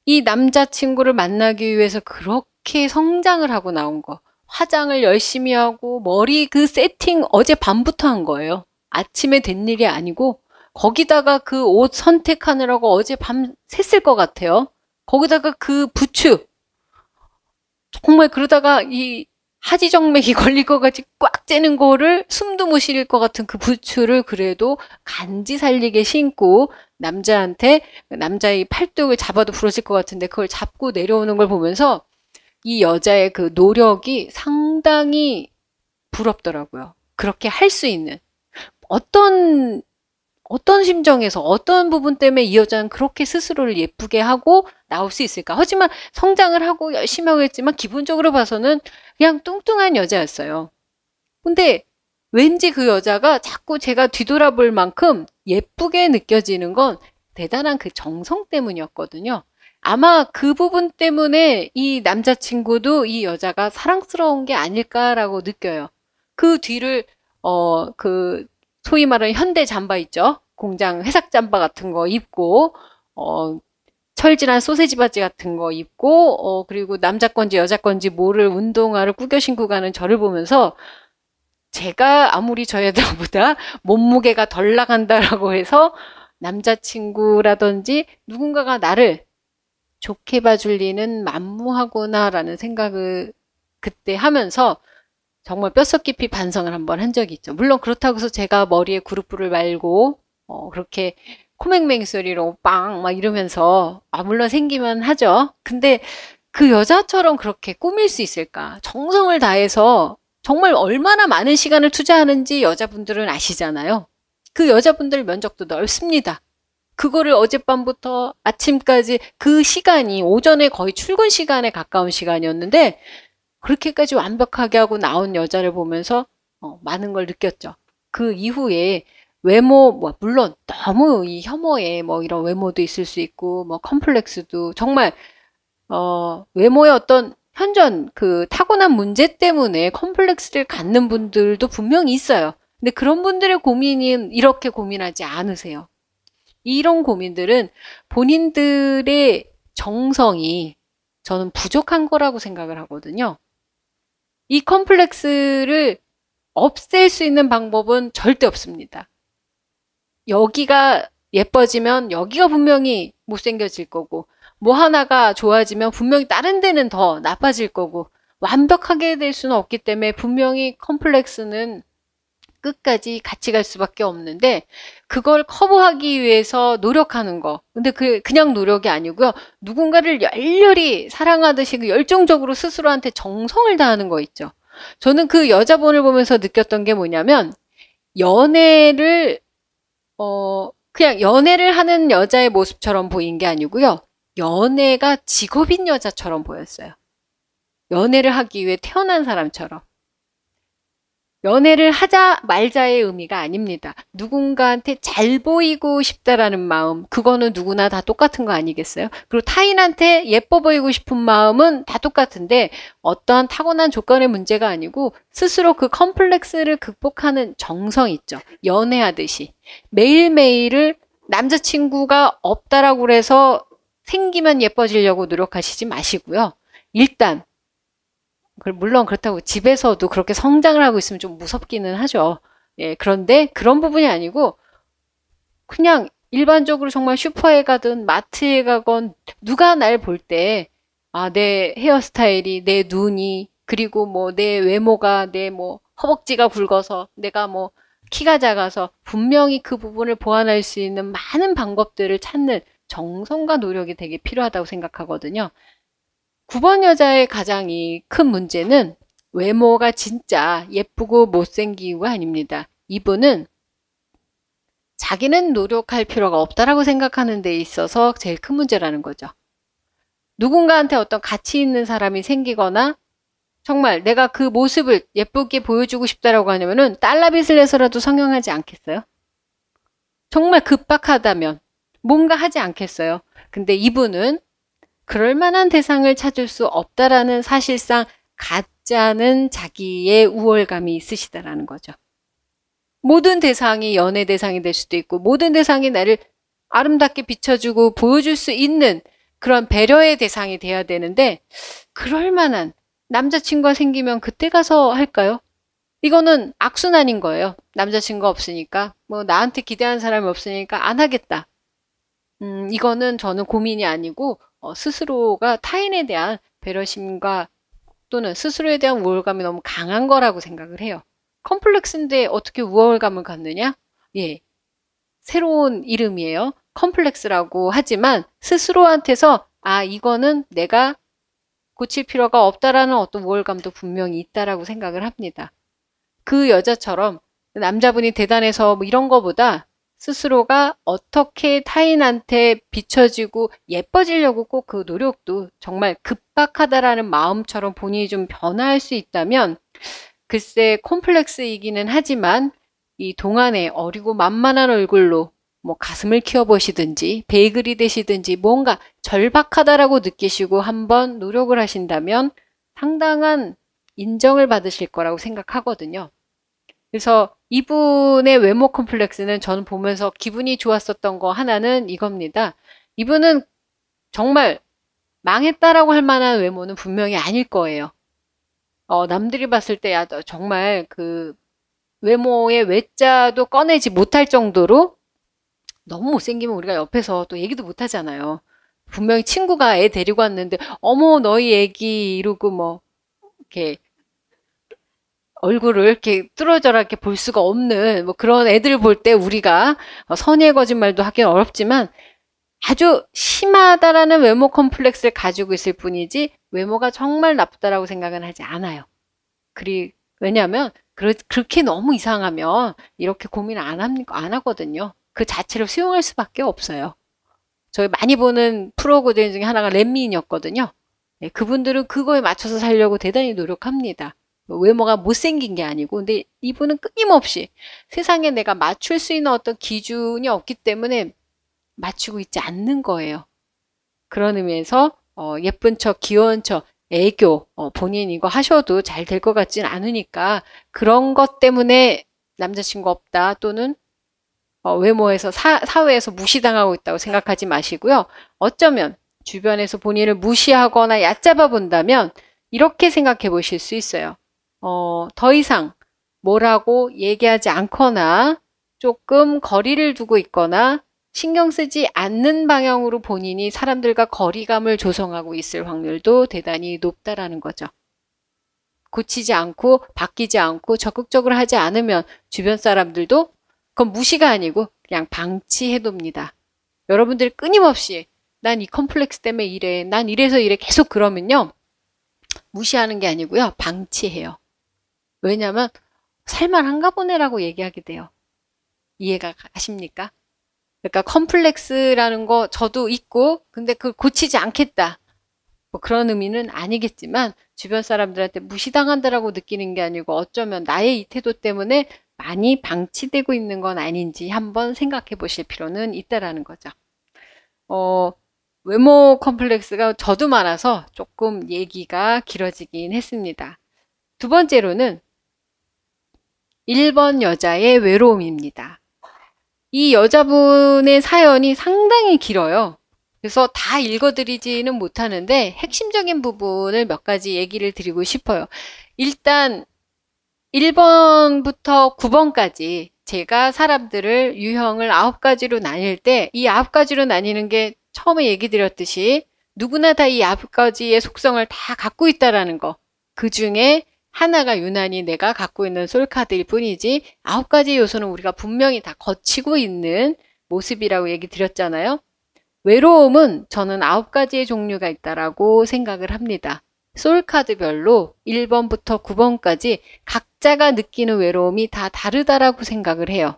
Speaker 1: 이 남자친구를 만나기 위해서 그렇게 성장을 하고 나온 거. 화장을 열심히 하고 머리 그 세팅 어제 밤부터 한 거예요. 아침에 된 일이 아니고 거기다가 그 옷 선택하느라고 어제 밤 샜을 것 같아요. 거기다가 그 부츠 정말 그러다가 이 하지정맥이 *laughs* 걸릴 것 같이 꽉 째는 거를 숨도 못 쉬릴 것 같은 그 부츠를 그래도 간지 살리게 신고 남자한테 남자의 팔뚝을 잡아도 부러질 것 같은데 그걸 잡고 내려오는 걸 보면서 이 여자의 그 노력이 상당히 부럽더라고요. 그렇게 할 수 있는 어떤 어떤 심정에서 어떤 부분 때문에 이 여자는 그렇게 스스로를 예쁘게 하고 나올 수 있을까? 하지만 성장을 하고 열심히 하고 했지만 기본적으로 봐서는 그냥 뚱뚱한 여자였어요. 근데 왠지 그 여자가 자꾸 제가 뒤돌아볼 만큼 예쁘게 느껴지는 건 대단한 그 정성 때문이었거든요. 아마 그 부분 때문에 이 남자친구도 이 여자가 사랑스러운 게 아닐까라고 느껴요. 그 뒤를, 어, 그, 소위 말하는 현대 잠바 있죠? 공장 회색 잠바 같은 거 입고, 어, 철질한 소세지 바지 같은 거 입고 어 그리고 남자 건지 여자 건지 모를 운동화를 꾸겨 신고 가는 저를 보면서 제가 아무리 저희들보다 *laughs* 몸무게가 덜 나간다라고 해서 남자친구라든지 누군가가 나를 좋게 봐줄 리는 만무하구나라는 생각을 그때 하면서 정말 뼛속 깊이 반성을 한 번 한 적이 있죠. 물론 그렇다고 해서 제가 머리에 그룹불를 말고 어, 그렇게 코맹맹 소리로 빵 막 이러면서 아 물론 생기면 하죠. 근데 그 여자처럼 그렇게 꾸밀 수 있을까? 정성을 다해서 정말 얼마나 많은 시간을 투자하는지 여자분들은 아시잖아요. 그 여자분들 면적도 넓습니다. 그거를 어젯밤부터 아침까지 그 시간이 오전에 거의 출근 시간에 가까운 시간이었는데 그렇게까지 완벽하게 하고 나온 여자를 보면서 어, 많은 걸 느꼈죠. 그 이후에 외모 뭐 물론 너무 이 혐오에 뭐 이런 외모도 있을 수 있고 뭐 컴플렉스도 정말 어 외모의 어떤 현전 그 타고난 문제 때문에 컴플렉스를 갖는 분들도 분명히 있어요. 근데 그런 분들의 고민은 이렇게 고민하지 않으세요. 이런 고민들은 본인들의 정성이 저는 부족한 거라고 생각을 하거든요. 이 컴플렉스를 없앨 수 있는 방법은 절대 없습니다. 여기가 예뻐지면 여기가 분명히 못생겨질 거고 뭐 하나가 좋아지면 분명히 다른 데는 더 나빠질 거고 완벽하게 될 수는 없기 때문에 분명히 컴플렉스는 끝까지 같이 갈 수밖에 없는데 그걸 커버하기 위해서 노력하는 거. 근데 그 그냥 노력이 아니고요. 누군가를 열렬히 사랑하듯이 그 열정적으로 스스로한테 정성을 다하는 거 있죠. 저는 그 여자분을 보면서 느꼈던 게 뭐냐면 연애를 어, 그냥 연애를 하는 여자의 모습처럼 보인 게 아니고요. 연애가 직업인 여자처럼 보였어요. 연애를 하기 위해 태어난 사람처럼. 연애를 하자 말자의 의미가 아닙니다. 누군가한테 잘 보이고 싶다라는 마음, 그거는 누구나 다 똑같은 거 아니겠어요? 그리고 타인한테 예뻐 보이고 싶은 마음은 다 똑같은데 어떠한 타고난 조건의 문제가 아니고 스스로 그 컴플렉스를 극복하는 정성 있죠. 연애하듯이. 매일매일을 남자친구가 없다라고 해서 생기면 예뻐지려고 노력하시지 마시고요. 일단 물론 그렇다고 집에서도 그렇게 성장을 하고 있으면 좀 무섭기는 하죠. 예, 그런데 그런 부분이 아니고 그냥 일반적으로 정말 슈퍼에 가든 마트에 가건 누가 날 볼 때 아, 내 헤어스타일이, 내 눈이, 그리고 뭐 내 외모가, 내 뭐 허벅지가 굵어서, 내가 뭐 키가 작아서 분명히 그 부분을 보완할 수 있는 많은 방법들을 찾는 정성과 노력이 되게 필요하다고 생각하거든요. 9번 여자의 가장 큰 문제는 외모가 진짜 예쁘고 못생기고 아닙니다. 이분은 자기는 노력할 필요가 없다라고 생각하는 데 있어서 제일 큰 문제라는 거죠. 누군가한테 어떤 가치 있는 사람이 생기거나 정말 내가 그 모습을 예쁘게 보여주고 싶다라고 하면은 냐달라빚을 내서라도 성형하지 않겠어요? 정말 급박하다면 뭔가 하지 않겠어요? 근데 이분은 그럴 만한 대상을 찾을 수 없다라는 사실상 가짜는 자기의 우월감이 있으시다라는 거죠. 모든 대상이 연애 대상이 될 수도 있고 모든 대상이 나를 아름답게 비춰주고 보여줄 수 있는 그런 배려의 대상이 돼야 되는데 그럴 만한 남자친구가 생기면 그때 가서 할까요? 이거는 악순환인 거예요. 남자친구 없으니까 뭐 나한테 기대하는 사람이 없으니까 안 하겠다. 음, 이거는 저는 고민이 아니고 어, 스스로가 타인에 대한 배려심과 또는 스스로에 대한 우월감이 너무 강한 거라고 생각을 해요. 컴플렉스인데 어떻게 우월감을 갖느냐? 예. 새로운 이름이에요. 컴플렉스라고 하지만 스스로한테서 아, 이거는 내가 고칠 필요가 없다라는 어떤 우월감도 분명히 있다라고 생각을 합니다. 그 여자처럼 남자분이 대단해서 뭐 이런 거보다 스스로가 어떻게 타인한테 비춰지고 예뻐지려고 꼭 그 노력도 정말 급박하다라는 마음처럼 본인이 좀 변화할 수 있다면 글쎄 콤플렉스이기는 하지만 이 동안에 어리고 만만한 얼굴로 뭐 가슴을 키워보시든지 베이글이 되시든지 뭔가 절박하다라고 느끼시고 한번 노력을 하신다면 상당한 인정을 받으실 거라고 생각하거든요. 그래서 이분의 외모 컴플렉스는 저는 보면서 기분이 좋았었던 거 하나는 이겁니다. 이분은 정말 망했다라고 할 만한 외모는 분명히 아닐 거예요. 어, 남들이 봤을 때 야, 정말 그 외모의 외자도 꺼내지 못할 정도로 너무 못생기면 우리가 옆에서 또 얘기도 못 하잖아요. 분명히 친구가 애 데리고 왔는데 어머 너희 애기 이러고 뭐 이렇게 얼굴을 이렇게 뚫어져라 이렇게 볼 수가 없는 뭐 그런 애들 볼 때 우리가 뭐 선의의 거짓말도 하긴 어렵지만 아주 심하다라는 외모 컴플렉스를 가지고 있을 뿐이지 외모가 정말 나쁘다라고 생각은 하지 않아요. 그리 왜냐하면 그렇, 게 너무 이상하면 이렇게 고민 안, 함, 안 하거든요. 그 자체를 수용할 수밖에 없어요. 저희 많이 보는 프로그램 중에 하나가 렘미인이었거든요 네, 그분들은 그거에 맞춰서 살려고 대단히 노력합니다. 뭐 외모가 못생긴 게 아니고 근데 이분은 끊임없이 세상에 내가 맞출 수 있는 어떤 기준이 없기 때문에 맞추고 있지 않는 거예요. 그런 의미에서 어, 예쁜 척, 귀여운 척, 애교, 어, 본인 이거 하셔도 잘 될 것 같진 않으니까 그런 것 때문에 남자친구 없다 또는 어, 외모에서 사, 사회에서 무시당하고 있다고 생각하지 마시고요. 어쩌면 주변에서 본인을 무시하거나 얕잡아 본다면 이렇게 생각해 보실 수 있어요. 어, 더 이상 뭐라고 얘기하지 않거나 조금 거리를 두고 있거나 신경 쓰지 않는 방향으로 본인이 사람들과 거리감을 조성하고 있을 확률도 대단히 높다라는 거죠. 고치지 않고 바뀌지 않고 적극적으로 하지 않으면 주변 사람들도 그건 무시가 아니고 그냥 방치해둡니다. 여러분들 끊임없이 난 이 컴플렉스 때문에 이래, 난 이래서 이래 계속 그러면요. 무시하는 게 아니고요. 방치해요. 왜냐면 살만한가 보네라고 얘기하게 돼요. 이해가 가십니까? 그러니까 컴플렉스라는 거 저도 있고 근데 그걸 고치지 않겠다. 뭐 그런 의미는 아니겠지만 주변 사람들한테 무시당한다라고 느끼는 게 아니고 어쩌면 나의 이 태도 때문에 많이 방치되고 있는 건 아닌지 한번 생각해 보실 필요는 있다라는 거죠. 어, 외모 컴플렉스가 저도 많아서 조금 얘기가 길어지긴 했습니다. 두 번째로는 1번 여자의 외로움입니다. 이 여자분의 사연이 상당히 길어요. 그래서 다 읽어드리지는 못하는데 핵심적인 부분을 몇 가지 얘기를 드리고 싶어요. 일단 1번부터 9번까지 제가 사람들을 유형을 9가지로 나뉠 때 이 9가지로 나뉘는 게 처음에 얘기 드렸듯이 누구나 다 이 9가지의 속성을 다 갖고 있다라는 거. 그 중에 하나가 유난히 내가 갖고 있는 솔카드일 뿐이지 아홉 가지 요소는 우리가 분명히 다 거치고 있는 모습이라고 얘기 드렸잖아요. 외로움은 저는 아홉 가지의 종류가 있다라고 생각을 합니다. 솔카드별로 1번부터 9번까지 각자가 느끼는 외로움이 다 다르다라고 생각을 해요.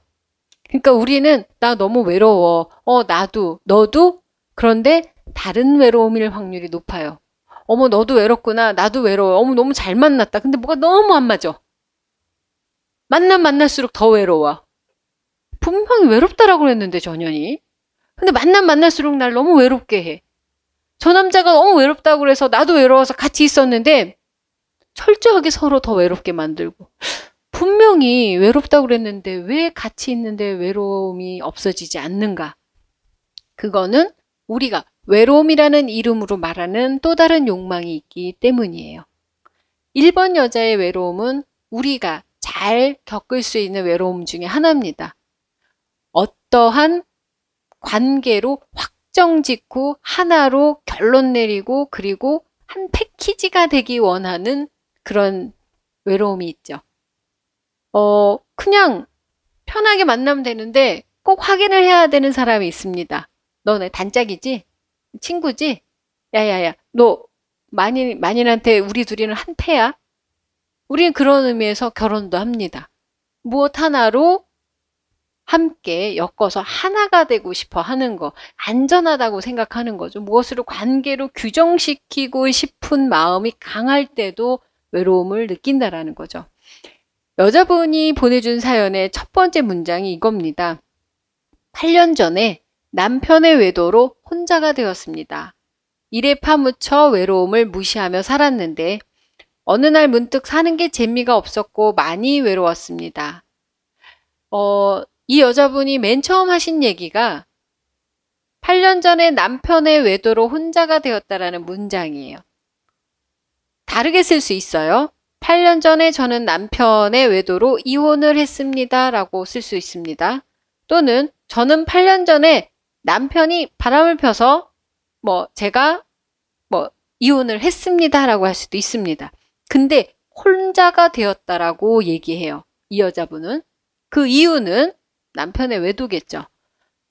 Speaker 1: 그러니까 우리는 나 너무 외로워. 어, 나도, 너도? 그런데 다른 외로움일 확률이 높아요. 어머 너도 외롭구나 나도 외로워 어머 너무 잘 만났다 근데 뭐가 너무 안 맞아 만남 만날수록 더 외로워 분명히 외롭다라고 그랬는데 전현이 근데 만남 만날수록 날 너무 외롭게 해 저 남자가 너무 외롭다고 그래서 나도 외로워서 같이 있었는데 철저하게 서로 더 외롭게 만들고 분명히 외롭다고 그랬는데 왜 같이 있는데 외로움이 없어지지 않는가 그거는 우리가 외로움이라는 이름으로 말하는 또 다른 욕망이 있기 때문이에요. 1번 여자의 외로움은 우리가 잘 겪을 수 있는 외로움 중에 하나입니다. 어떠한 관계로 확정 짓고 하나로 결론 내리고 그리고 한 패키지가 되기 원하는 그런 외로움이 있죠. 어, 그냥 편하게 만나면 되는데 꼭 확인을 해야 되는 사람이 있습니다. 너네 단짝이지? 친구지? 야야야 너 만인, 만인한테 우리 둘이는 한패야? 우리는 그런 의미에서 결혼도 합니다. 무엇 하나로 함께 엮어서 하나가 되고 싶어 하는 거 안전하다고 생각하는 거죠. 무엇으로 관계로 규정시키고 싶은 마음이 강할 때도 외로움을 느낀다라는 거죠. 여자분이 보내준 사연의 첫 번째 문장이 이겁니다. 8년 전에 남편의 외도로 혼자가 되었습니다. 일에 파묻혀 외로움을 무시하며 살았는데 어느 날 문득 사는 게 재미가 없었고 많이 외로웠습니다. 어, 이 여자분이 맨 처음 하신 얘기가 8년 전에 남편의 외도로 혼자가 되었다라는 문장이에요. 다르게 쓸 수 있어요. 8년 전에 저는 남편의 외도로 이혼을 했습니다. 라고 쓸 수 있습니다. 또는 저는 8년 전에 남편이 바람을 펴서 뭐 제가 뭐 이혼을 했습니다라고 할 수도 있습니다. 근데 혼자가 되었다라고 얘기해요. 이 여자분은 그 이유는 남편의 외도겠죠.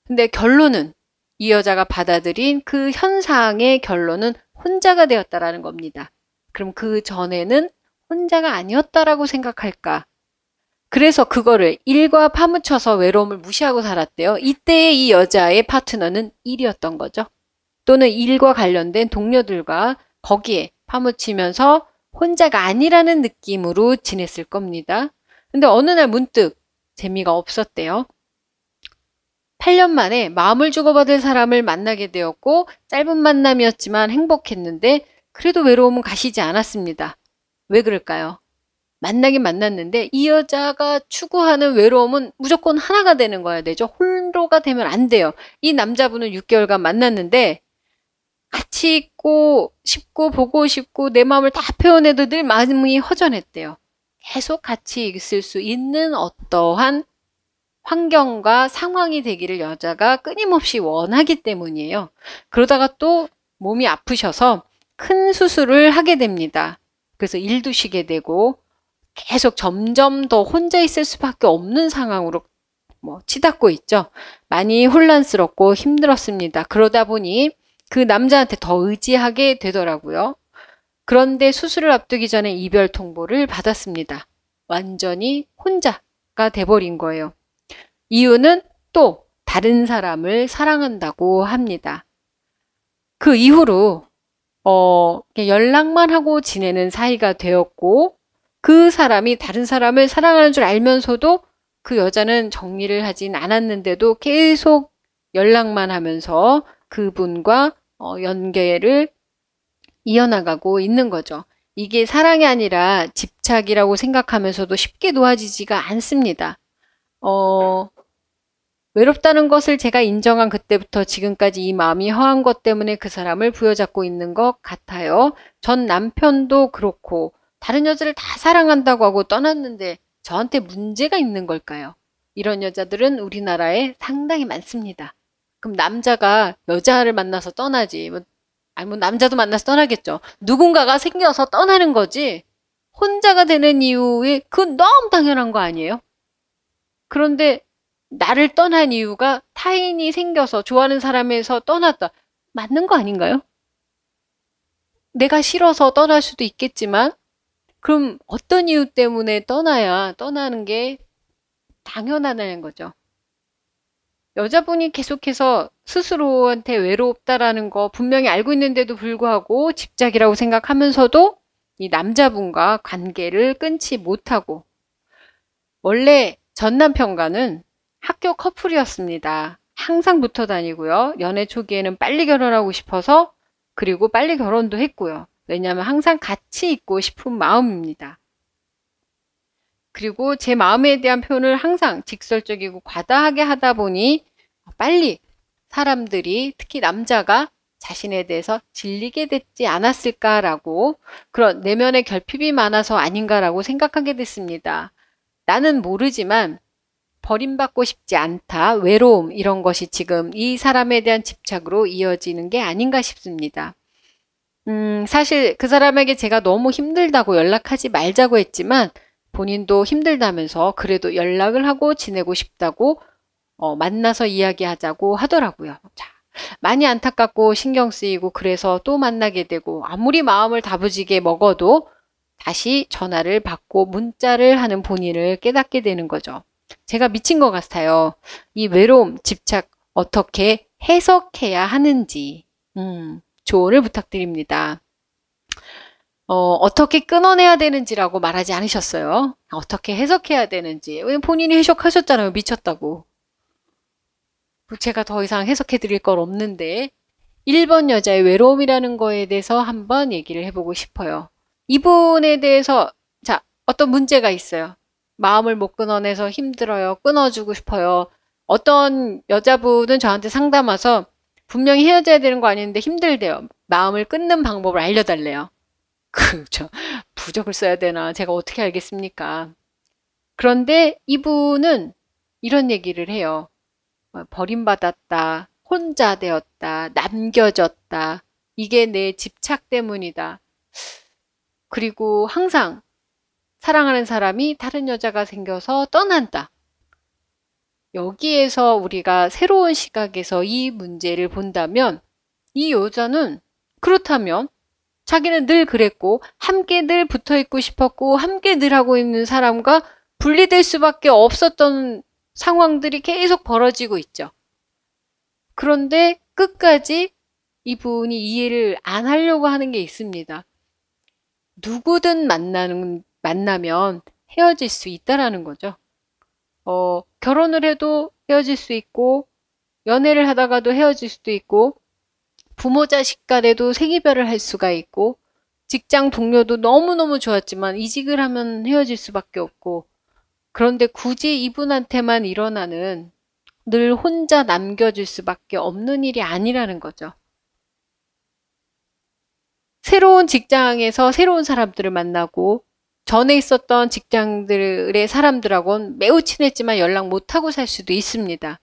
Speaker 1: 근데 결론은 이 여자가 받아들인 그 현상의 결론은 혼자가 되었다라는 겁니다. 그럼 그 전에는 혼자가 아니었다라고 생각할까? 그래서 그거를 일과 파묻혀서 외로움을 무시하고 살았대요. 이때의 이 여자의 파트너는 일이었던 거죠. 또는 일과 관련된 동료들과 거기에 파묻히면서 혼자가 아니라는 느낌으로 지냈을 겁니다. 근데 어느 날 문득 재미가 없었대요. 8년 만에 마음을 주고받을 사람을 만나게 되었고 짧은 만남이었지만 행복했는데 그래도 외로움은 가시지 않았습니다. 왜 그럴까요? 만나긴 만났는데 이 여자가 추구하는 외로움은 무조건 하나가 되는 거야 되죠. 홀로가 되면 안 돼요. 이 남자분은 6개월간 만났는데 같이 있고 싶고 보고 싶고 내 마음을 다 표현해도 늘 마음이 허전했대요. 계속 같이 있을 수 있는 어떠한 환경과 상황이 되기를 여자가 끊임없이 원하기 때문이에요. 그러다가 또 몸이 아프셔서 큰 수술을 하게 됩니다. 그래서 일도 쉬게 되고 계속 점점 더 혼자 있을 수밖에 없는 상황으로 뭐 치닫고 있죠. 많이 혼란스럽고 힘들었습니다. 그러다 보니 그 남자한테 더 의지하게 되더라고요. 그런데 수술을 앞두기 전에 이별 통보를 받았습니다. 완전히 혼자가 돼버린 거예요. 이유는 또 다른 사람을 사랑한다고 합니다. 그 이후로 어, 연락만 하고 지내는 사이가 되었고 그 사람이 다른 사람을 사랑하는 줄 알면서도 그 여자는 정리를 하진 않았는데도 계속 연락만 하면서 그분과 어, 연계를 이어나가고 있는 거죠. 이게 사랑이 아니라 집착이라고 생각하면서도 쉽게 놓아지지가 않습니다. 어, 외롭다는 것을 제가 인정한 그때부터 지금까지 이 마음이 허한 것 때문에 그 사람을 부여잡고 있는 것 같아요. 전 남편도 그렇고 다른 여자를 다 사랑한다고 하고 떠났는데 저한테 문제가 있는 걸까요? 이런 여자들은 우리나라에 상당히 많습니다. 그럼 남자가 여자를 만나서 떠나지. 뭐, 아니, 뭐, 남자도 만나서 떠나겠죠. 누군가가 생겨서 떠나는 거지. 혼자가 되는 이유에 그건 너무 당연한 거 아니에요? 그런데 나를 떠난 이유가 타인이 생겨서 좋아하는 사람에서 떠났다. 맞는 거 아닌가요? 내가 싫어서 떠날 수도 있겠지만 그럼 어떤 이유 때문에 떠나야 떠나는 게 당연하다는 거죠. 여자분이 계속해서 스스로한테 외롭다라는 거 분명히 알고 있는데도 불구하고 집착이라고 생각하면서도 이 남자분과 관계를 끊지 못하고 원래 전 남편과는 학교 커플이었습니다. 항상 붙어 다니고요. 연애 초기에는 빨리 결혼하고 싶어서 그리고 빨리 결혼도 했고요. 왜냐하면 항상 같이 있고 싶은 마음입니다. 그리고 제 마음에 대한 표현을 항상 직설적이고 과다하게 하다 보니 빨리 사람들이 특히 남자가 자신에 대해서 질리게 됐지 않았을까라고 그런 내면의 결핍이 많아서 아닌가라고 생각하게 됐습니다. 나는 모르지만 버림받고 싶지 않다, 외로움 이런 것이 지금 이 사람에 대한 집착으로 이어지는 게 아닌가 싶습니다. 음, 사실 그 사람에게 제가 너무 힘들다고 연락하지 말자고 했지만 본인도 힘들다면서 그래도 연락을 하고 지내고 싶다고 어, 만나서 이야기하자고 하더라고요. 자, 많이 안타깝고 신경 쓰이고 그래서 또 만나게 되고 아무리 마음을 다부지게 먹어도 다시 전화를 받고 문자를 하는 본인을 깨닫게 되는 거죠. 제가 미친 것 같아요. 이 외로움, 집착 어떻게 해석해야 하는지. 음. 조언을 부탁드립니다. 어, 떻게 끊어내야 되는지라고 말하지 않으셨어요. 어떻게 해석해야 되는지. 본인이 해석하셨잖아요. 미쳤다고. 제가 더 이상 해석해 드릴 건 없는데 1번 여자의 외로움이라는 거에 대해서 한번 얘기를 해보고 싶어요. 이분에 대해서 자 어떤 문제가 있어요. 마음을 못 끊어내서 힘들어요. 끊어주고 싶어요. 어떤 여자분은 저한테 상담 와서 분명히 헤어져야 되는 거 아닌데 힘들대요. 마음을 끊는 방법을 알려달래요. *laughs* 그 저 부적을 써야 되나 제가 어떻게 알겠습니까? 그런데 이분은 이런 얘기를 해요. 뭐, 버림받았다, 혼자 되었다, 남겨졌다. 이게 내 집착 때문이다. 그리고 항상 사랑하는 사람이 다른 여자가 생겨서 떠난다. 여기에서 우리가 새로운 시각에서 이 문제를 본다면 이 여자는 그렇다면 자기는 늘 그랬고 함께 늘 붙어 있고 싶었고 함께 늘 하고 있는 사람과 분리될 수밖에 없었던 상황들이 계속 벌어지고 있죠. 그런데 끝까지 이분이 이해를 안 하려고 하는 게 있습니다. 누구든 만나는 만나면 헤어질 수 있다라는 거죠. 어, 결혼을 해도 헤어질 수 있고 연애를 하다가도 헤어질 수도 있고 부모 자식 간에도 생이별을 할 수가 있고 직장 동료도 너무너무 좋았지만 이직을 하면 헤어질 수밖에 없고 그런데 굳이 이분한테만 일어나는 늘 혼자 남겨질 수밖에 없는 일이 아니라는 거죠. 새로운 직장에서 새로운 사람들을 만나고 전에 있었던 직장들의 사람들하고는 매우 친했지만 연락 못하고 살 수도 있습니다.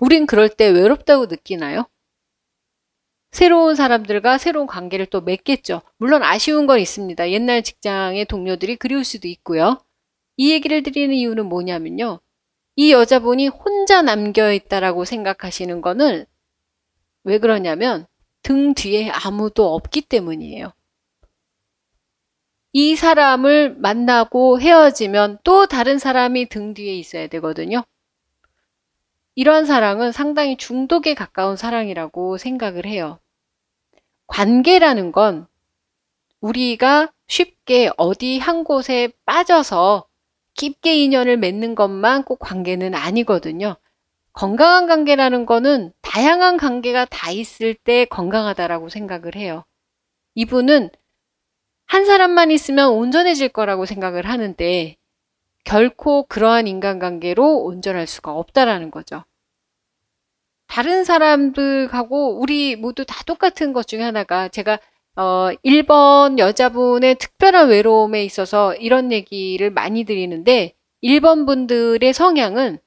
Speaker 1: 우린 그럴 때 외롭다고 느끼나요? 새로운 사람들과 새로운 관계를 또 맺겠죠. 물론 아쉬운 건 있습니다. 옛날 직장의 동료들이 그리울 수도 있고요. 이 얘기를 드리는 이유는 뭐냐면요. 이 여자분이 혼자 남겨있다라고 생각하시는 거는 왜 그러냐면 등 뒤에 아무도 없기 때문이에요. 이 사람을 만나고 헤어지면 또 다른 사람이 등 뒤에 있어야 되거든요. 이런 사랑은 상당히 중독에 가까운 사랑이라고 생각을 해요. 관계라는 건 우리가 쉽게 어디 한 곳에 빠져서 깊게 인연을 맺는 것만 꼭 관계는 아니거든요. 건강한 관계라는 거는 다양한 관계가 다 있을 때 건강하다라고 생각을 해요. 이분은 한 사람만 있으면 온전해질 거라고 생각을 하는데 결코 그러한 인간관계로 온전할 수가 없다라는 거죠. 다른 사람들하고 우리 모두 다 똑같은 것 중에 하나가 제가 어 1번 여자분의 특별한 외로움에 있어서 이런 얘기를 많이 드리는데 1번 분들의 성향은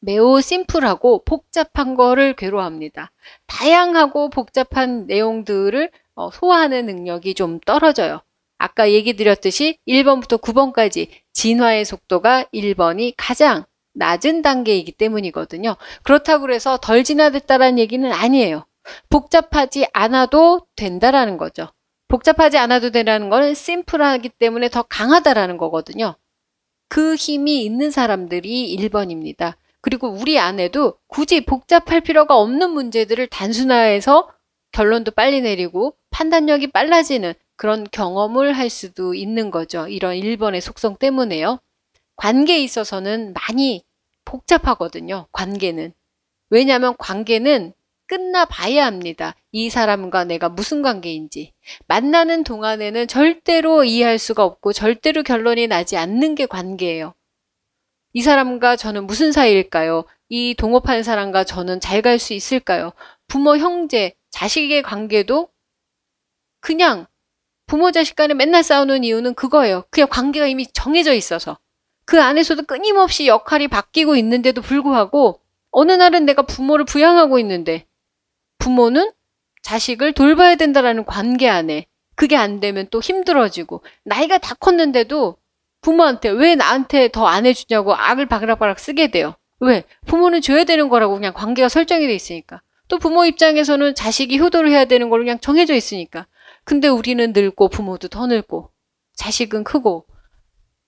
Speaker 1: 매우 심플하고 복잡한 거를 괴로워합니다. 다양하고 복잡한 내용들을 어, 소화하는 능력이 좀 떨어져요. 아까 얘기 드렸듯이 1번부터 9번까지 진화의 속도가 1번이 가장 낮은 단계이기 때문이거든요. 그렇다고 해서 덜 진화됐다라는 얘기는 아니에요. 복잡하지 않아도 된다라는 거죠. 복잡하지 않아도 되라는 거는 심플하기 때문에 더 강하다라는 거거든요. 그 힘이 있는 사람들이 1번입니다. 그리고 우리 안에도 굳이 복잡할 필요가 없는 문제들을 단순화해서 결론도 빨리 내리고 판단력이 빨라지는 그런 경험을 할 수도 있는 거죠. 이런 1번의 속성 때문에요. 관계에 있어서는 많이 복잡하거든요. 관계는. 왜냐하면 관계는 끝나 봐야 합니다. 이 사람과 내가 무슨 관계인지. 만나는 동안에는 절대로 이해할 수가 없고 절대로 결론이 나지 않는 게 관계예요. 이 사람과 저는 무슨 사이일까요? 이 동업하는 사람과 저는 잘 갈 수 있을까요? 부모, 형제, 자식의 관계도 그냥 부모 자식 간에 맨날 싸우는 이유는 그거예요. 그냥 관계가 이미 정해져 있어서. 그 안에서도 끊임없이 역할이 바뀌고 있는데도 불구하고 어느 날은 내가 부모를 부양하고 있는데 부모는 자식을 돌봐야 된다라는 관계 안에 그게 안 되면 또 힘들어지고 나이가 다 컸는데도 부모한테 왜 나한테 더 안 해주냐고 악을 바글바글 쓰게 돼요. 왜? 부모는 줘야 되는 거라고 그냥 관계가 설정이 돼 있으니까. 또 부모 입장에서는 자식이 효도를 해야 되는 걸로 그냥 정해져 있으니까. 근데 우리는 늙고 부모도 더 늙고 자식은 크고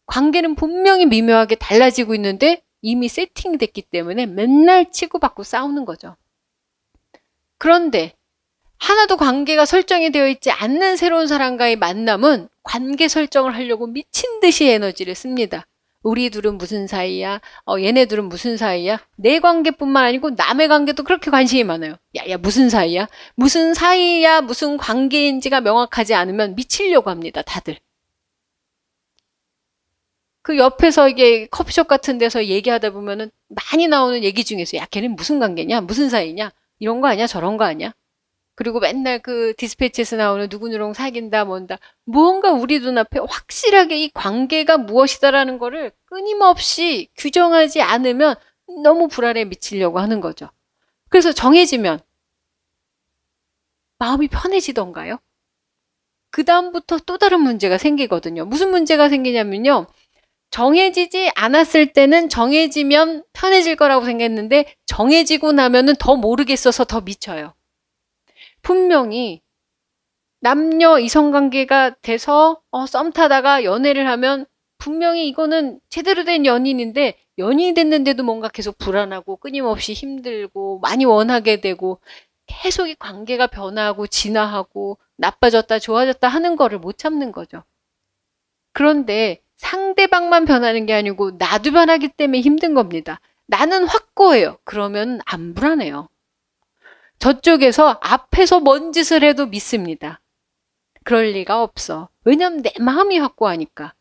Speaker 1: 관계는 분명히 미묘하게 달라지고 있는데 이미 세팅됐기 이 때문에 맨날 치고받고 싸우는 거죠. 그런데 하나도 관계가 설정이 되어 있지 않는 새로운 사람과의 만남은 관계 설정을 하려고 미친 듯이 에너지를 씁니다. 우리 둘은 무슨 사이야? 어, 얘네 둘은 무슨 사이야? 내 관계뿐만 아니고 남의 관계도 그렇게 관심이 많아요. 야, 야, 무슨 사이야? 무슨 사이야? 무슨 관계인지가 명확하지 않으면 미치려고 합니다, 다들. 그 옆에서 이게 커피숍 같은 데서 얘기하다 보면은 많이 나오는 얘기 중에서 야, 걔는 무슨 관계냐? 무슨 사이냐? 이런 거 아니야? 저런 거 아니야? 그리고 맨날 그 디스패치에서 나오는 누구누구 사귄다 뭔다 무언가 우리 눈앞에 확실하게 이 관계가 무엇이다라는 거를 끊임없이 규정하지 않으면 너무 불안에 미치려고 하는 거죠. 그래서 정해지면 마음이 편해지던가요? 그 다음부터 또 다른 문제가 생기거든요. 무슨 문제가 생기냐면요. 정해지지 않았을 때는 정해지면 편해질 거라고 생각했는데 정해지고 나면은 더 모르겠어서 더 미쳐요. 분명히 남녀 이성관계가 돼서 어, 썸 타다가 연애를 하면 분명히 이거는 제대로 된 연인인데 연인이 됐는데도 뭔가 계속 불안하고 끊임없이 힘들고 많이 원하게 되고 계속 이 관계가 변하고 화 진화하고 나빠졌다 좋아졌다 하는 거를 못 참는 거죠. 그런데 상대방만 변하는 게 아니고 나도 변하기 때문에 힘든 겁니다. 나는 확고해요. 그러면 안 불안해요. 저쪽에서 앞에서 뭔 짓을 해도 믿습니다. 그럴 리가 없어. 왜냐면 내 마음이 확고하니까.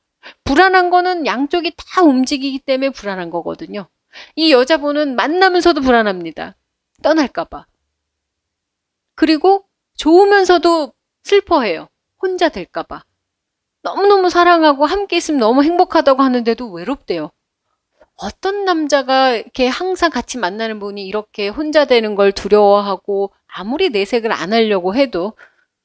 Speaker 1: 불안한 거는 양쪽이 다 움직이기 때문에 불안한 거거든요. 이 여자분은 만나면서도 불안합니다. 떠날까봐. 그리고 좋으면서도 슬퍼해요. 혼자 될까봐. 너무너무 사랑하고 함께 있으면 너무 행복하다고 하는데도 외롭대요. 어떤 남자가 이렇게 항상 같이 만나는 분이 이렇게 혼자 되는 걸 두려워하고 아무리 내색을 안 하려고 해도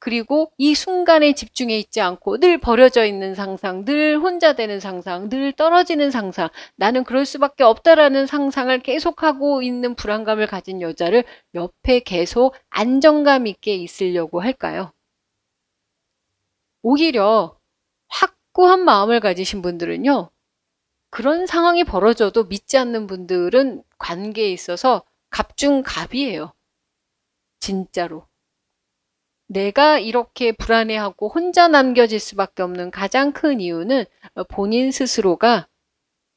Speaker 1: 그리고 이 순간에 집중해 있지 않고 늘 버려져 있는 상상, 늘 혼자 되는 상상, 늘 떨어지는 상상, 나는 그럴 수밖에 없다라는 상상을 계속하고 있는 불안감을 가진 여자를 옆에 계속 안정감 있게 있으려고 할까요? 오히려 확고한 마음을 가지신 분들은요. 그런 상황이 벌어져도 믿지 않는 분들은 관계에 있어서 갑중갑이에요. 진짜로. 내가 이렇게 불안해하고 혼자 남겨질 수밖에 없는 가장 큰 이유는 본인 스스로가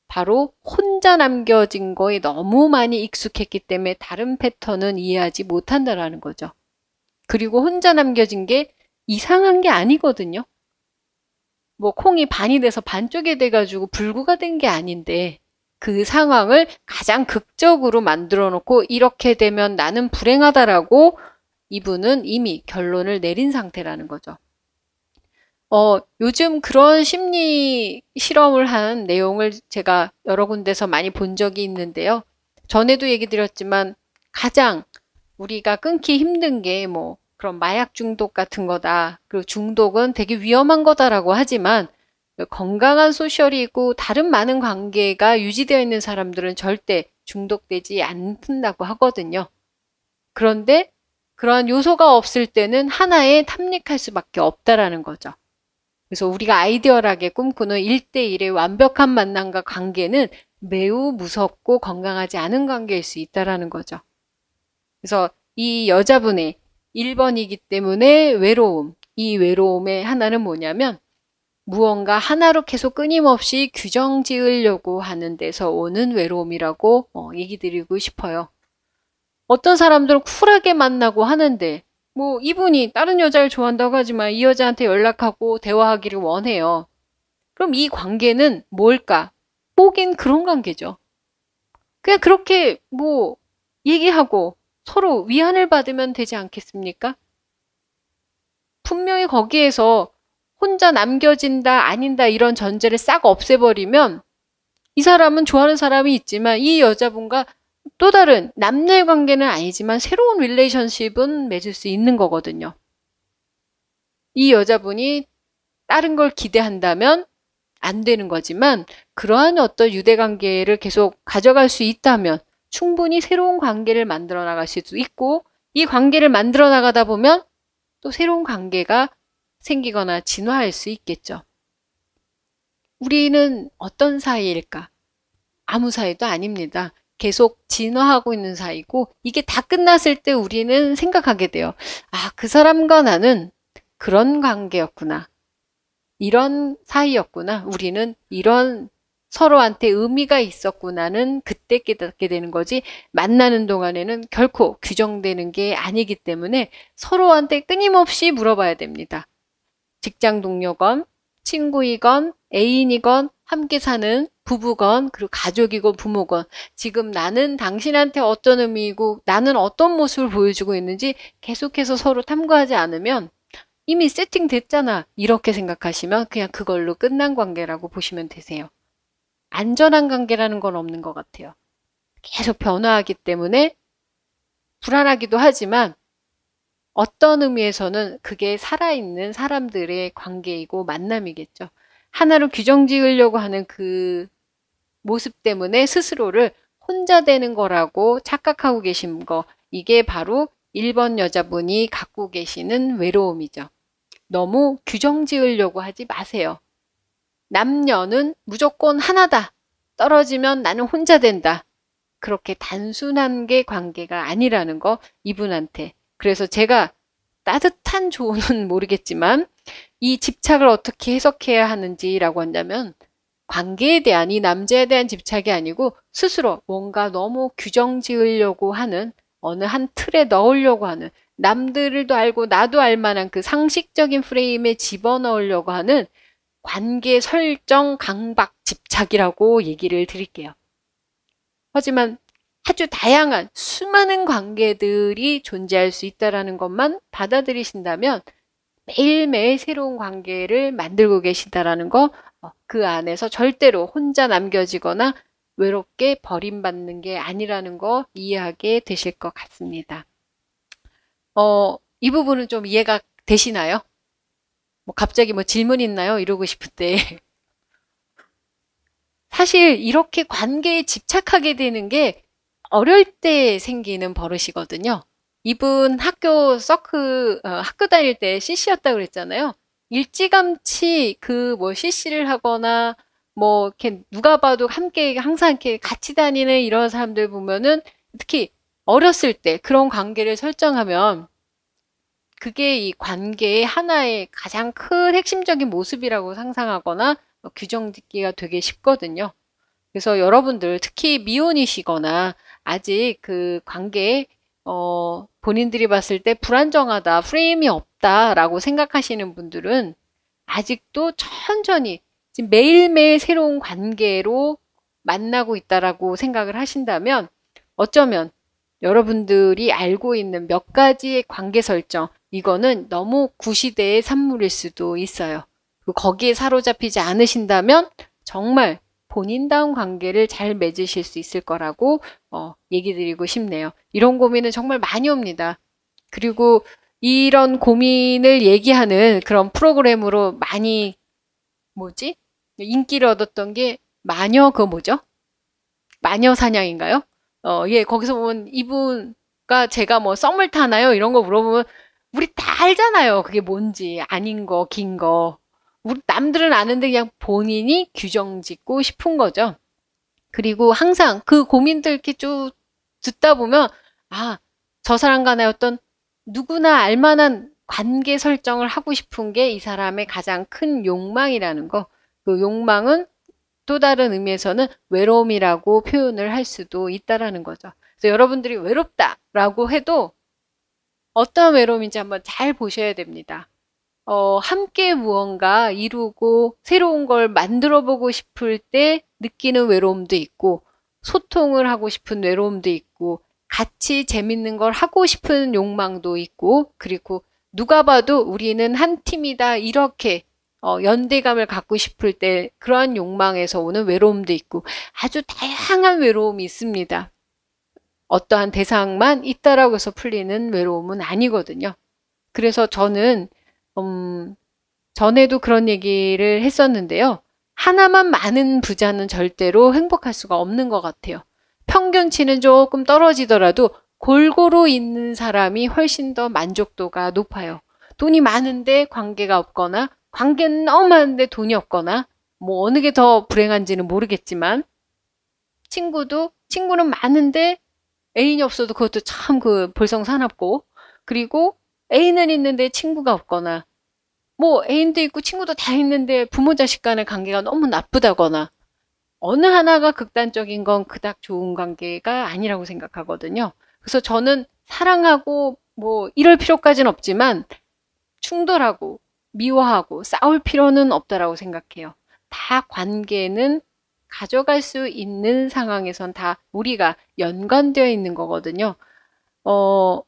Speaker 1: 바로 혼자 남겨진 거에 너무 많이 익숙했기 때문에 다른 패턴은 이해하지 못한다라는 거죠. 그리고 혼자 남겨진 게 이상한 게 아니거든요. 뭐 콩이 반이 돼서 반쪽이 돼가지고 불구가 된 게 아닌데 그 상황을 가장 극적으로 만들어 놓고 이렇게 되면 나는 불행하다라고 이분은 이미 결론을 내린 상태라는 거죠. 어, 요즘 그런 심리 실험을 한 내용을 제가 여러 군데서 많이 본 적이 있는데요. 전에도 얘기 드렸지만 가장 우리가 끊기 힘든 게뭐 그런 마약 중독 같은 거다. 그리고 중독은 되게 위험한 거다라고 하지만 건강한 소셜이 고 다른 많은 관계가 유지되어 있는 사람들은 절대 중독되지 않는다고 하거든요. 그런데 그러한 요소가 없을 때는 하나에 탐닉할 수밖에 없다라는 거죠. 그래서 우리가 아이디얼하게 꿈꾸는 1대1의 완벽한 만남과 관계는 매우 무섭고 건강하지 않은 관계일 수 있다라는 거죠. 그래서 이 여자분의 1번이기 때문에 외로움. 이 외로움의 하나는 뭐냐면 무언가 하나로 계속 끊임없이 규정 지으려고 하는 데서 오는 외로움이라고 어, 얘기 드리고 싶어요. 어떤 사람들은 쿨하게 만나고 하는데 뭐 이분이 다른 여자를 좋아한다고 하지만 이 여자한테 연락하고 대화하기를 원해요. 그럼 이 관계는 뭘까? 꼭긴 그런 관계죠. 그냥 그렇게 뭐 얘기하고 서로 위안을 받으면 되지 않겠습니까? 분명히 거기에서 혼자 남겨진다, 아닌다 이런 전제를 싹 없애버리면 이 사람은 좋아하는 사람이 있지만 이 여자분과 또 다른 남녀의 관계는 아니지만 새로운 릴레이션십은 맺을 수 있는 거거든요. 이 여자분이 다른 걸 기대한다면 안 되는 거지만 그러한 어떤 유대 관계를 계속 가져갈 수 있다면 충분히 새로운 관계를 만들어 나갈 수도 있고 이 관계를 만들어 나가다 보면 또 새로운 관계가 생기거나 진화할 수 있겠죠. 우리는 어떤 사이일까? 아무 사이도 아닙니다. 계속 진화하고 있는 사이고 이게 다 끝났을 때 우리는 생각하게 돼요. 아, 그 사람과 나는 그런 관계였구나. 이런 사이였구나. 우리는 이런 서로한테 의미가 있었구나는 그때 깨닫게 되는 거지 만나는 동안에는 결코 규정되는 게 아니기 때문에 서로한테 끊임없이 물어봐야 됩니다. 직장 동료건 친구이건 애인이건 함께 사는 부부건 그리고 가족이고 부모건 지금 나는 당신한테 어떤 의미이고 나는 어떤 모습을 보여주고 있는지 계속해서 서로 탐구하지 않으면 이미 세팅됐잖아 이렇게 생각하시면 그냥 그걸로 끝난 관계라고 보시면 되세요. 안전한 관계라는 건 없는 것 같아요. 계속 변화하기 때문에 불안하기도 하지만 어떤 의미에서는 그게 살아있는 사람들의 관계이고 만남이겠죠. 하나로 규정 지으려고 하는 그 모습 때문에 스스로를 혼자 되는 거라고 착각하고 계신 거 이게 바로 1번 여자분이 갖고 계시는 외로움이죠. 너무 규정 지으려고 하지 마세요. 남녀는 무조건 하나다. 떨어지면 나는 혼자 된다. 그렇게 단순한 게 관계가 아니라는 거 이분한테. 그래서 제가 따뜻한 조언은 *laughs* 모르겠지만 이 집착을 어떻게 해석해야 하는지라고 한다면 관계에 대한 이 남자에 대한 집착이 아니고 스스로 뭔가 너무 규정 지으려고 하는 어느 한 틀에 넣으려고 하는 남들도 알고 나도 알 만한 그 상식적인 프레임에 집어넣으려고 하는 관계 설정 강박 집착이라고 얘기를 드릴게요. 하지만 아주 다양한 수많은 관계들이 존재할 수 있다는 것만 받아들이신다면 매일매일 새로운 관계를 만들고 계시다라는 거그 어, 안에서 절대로 혼자 남겨지거나 외롭게 버림받는 게 아니라는 거 이해하게 되실 것 같습니다. 어, 이 부분은 좀 이해가 되시나요? 뭐 갑자기 뭐 질문 있나요? 이러고 싶을 때 *laughs* 사실 이렇게 관계에 집착하게 되는 게 어릴 때 생기는 버릇이거든요. 이분 학교 서크 어, 학교 다닐 때 CC였다 그랬잖아요. 일찌감치 그 뭐 CC를 하거나 뭐 이렇게 누가 봐도 함께 항상 이렇게 같이 다니는 이런 사람들 보면은 특히 어렸을 때 그런 관계를 설정하면 그게 이 관계의 하나의 가장 큰 핵심적인 모습이라고 상상하거나 뭐 규정 짓기가 되게 쉽거든요. 그래서 여러분들 특히 미혼이시거나 아직 그관계 어, 본인들이 봤을 때 불안정하다, 프레임이 없다라고 생각하시는 분들은 아직도 천천히 지금 매일매일 새로운 관계로 만나고 있다라고 생각을 하신다면 어쩌면 여러분들이 알고 있는 몇 가지의 관계 설정, 이거는 너무 구시대의 산물일 수도 있어요. 거기에 사로잡히지 않으신다면 정말 본인다운 관계를 잘 맺으실 수 있을 거라고 어, 얘기 드리고 싶네요. 이런 고민은 정말 많이 옵니다. 그리고 이런 고민을 얘기하는 그런 프로그램으로 많이 뭐지? 인기를 얻었던 게 마녀 그 뭐죠? 마녀 사냥인가요? 어, 예, 거기서 보면 이분과 제가 뭐 썸을 타나요? 이런 거 물어보면 우리 다 알잖아요. 그게 뭔지. 아닌 거, 긴 거. 우리 남들은 아는데 그냥 본인이 규정 짓고 싶은 거죠. 그리고 항상 그 고민들 이렇게 쭉 듣다 보면 아, 저 사람과의 어떤 누구나 알만한 관계 설정을 하고 싶은 게 이 사람의 가장 큰 욕망이라는 거. 그 욕망은 또 다른 의미에서는 외로움이라고 표현을 할 수도 있다라는 거죠. 그래서 여러분들이 외롭다라고 해도 어떤 외로움인지 한번 잘 보셔야 됩니다. 어, 함께 무언가 이루고 새로운 걸 만들어 보고 싶을 때 느끼는 외로움도 있고 소통을 하고 싶은 외로움도 있고 같이 재밌는 걸 하고 싶은 욕망도 있고 그리고 누가 봐도 우리는 한 팀이다 이렇게 어, 연대감을 갖고 싶을 때 그러한 욕망에서 오는 외로움도 있고 아주 다양한 외로움이 있습니다. 어떠한 대상만 있다라고 해서 풀리는 외로움은 아니거든요. 그래서 저는 음, 전에도 그런 얘기를 했었는데요. 하나만 많은 부자는 절대로 행복할 수가 없는 것 같아요. 평균치는 조금 떨어지더라도 골고루 있는 사람이 훨씬 더 만족도가 높아요. 돈이 많은데 관계가 없거나 관계는 너무 많은데 돈이 없거나 뭐 어느 게 더 불행한지는 모르겠지만 친구도 친구는 많은데 애인이 없어도 그것도 참 그 볼성 사납고 그리고 애인은 있는데 친구가 없거나 뭐 애인도 있고 친구도 다 있는데 부모 자식 간의 관계가 너무 나쁘다거나 어느 하나가 극단적인 건 그닥 좋은 관계가 아니라고 생각하거든요. 그래서 저는 사랑하고 뭐 이럴 필요까지는 없지만 충돌하고 미워하고 싸울 필요는 없다라고 생각해요. 다 관계는 가져갈 수 있는 상황에선 다 우리가 연관되어 있는 거거든요. 어,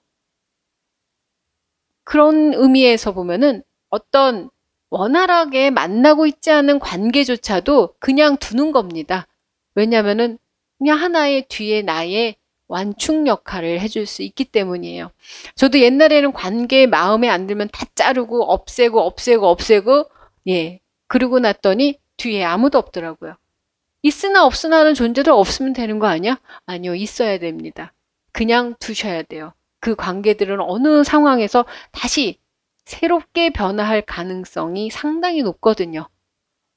Speaker 1: 그런 의미에서 보면은 어떤 원활하게 만나고 있지 않은 관계조차도 그냥 두는 겁니다. 왜냐면은 그냥 하나의 뒤에 나의 완충 역할을 해줄 수 있기 때문이에요. 저도 옛날에는 관계 마음에 안 들면 다 자르고 없애고 없애고 없애고 예 그러고 났더니 뒤에 아무도 없더라고요. 있으나 없으나는 하 존재도 없으면 되는 거 아니야? 아니요. 있어야 됩니다. 그냥 두셔야 돼요. 그 관계들은 어느 상황에서 다시 새롭게 변화할 가능성이 상당히 높거든요.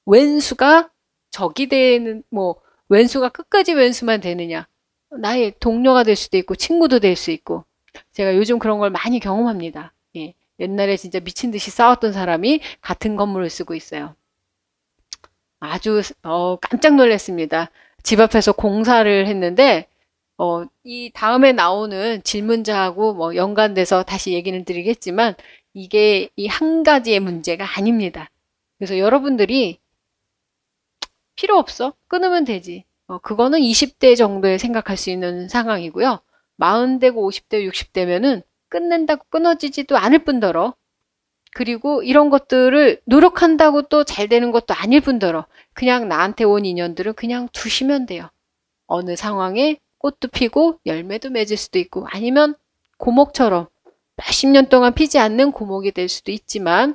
Speaker 1: 왼수가 적이 되는 뭐 왼수가 끝까지 왼수만 되느냐 나의 동료가 될 수도 있고 친구도 될 수 있고 제가 요즘 그런 걸 많이 경험합니다. 예. 옛날에 진짜 미친 듯이 싸웠던 사람이 같은 건물을 쓰고 있어요. 아주 어, 깜짝 놀랐습니다. 집 앞에서 공사를 했는데 어, 이 다음에 나오는 질문자하고 뭐 연관돼서 다시 얘기를 드리겠지만 이게 이 한 가지의 문제가 아닙니다. 그래서 여러분들이 필요 없어 끊으면 되지. 어, 그거는 20대 정도에 생각할 수 있는 상황이고요. 40대고 50대, 60대면은 끊는다고 끊어지지도 않을 뿐더러 그리고 이런 것들을 노력한다고 또 잘 되는 것도 아닐 뿐더러 그냥 나한테 온 인연들은 그냥 두시면 돼요. 어느 상황에 꽃도 피고 열매도 맺을 수도 있고 아니면 고목처럼 몇십 년 동안 피지 않는 고목이 될 수도 있지만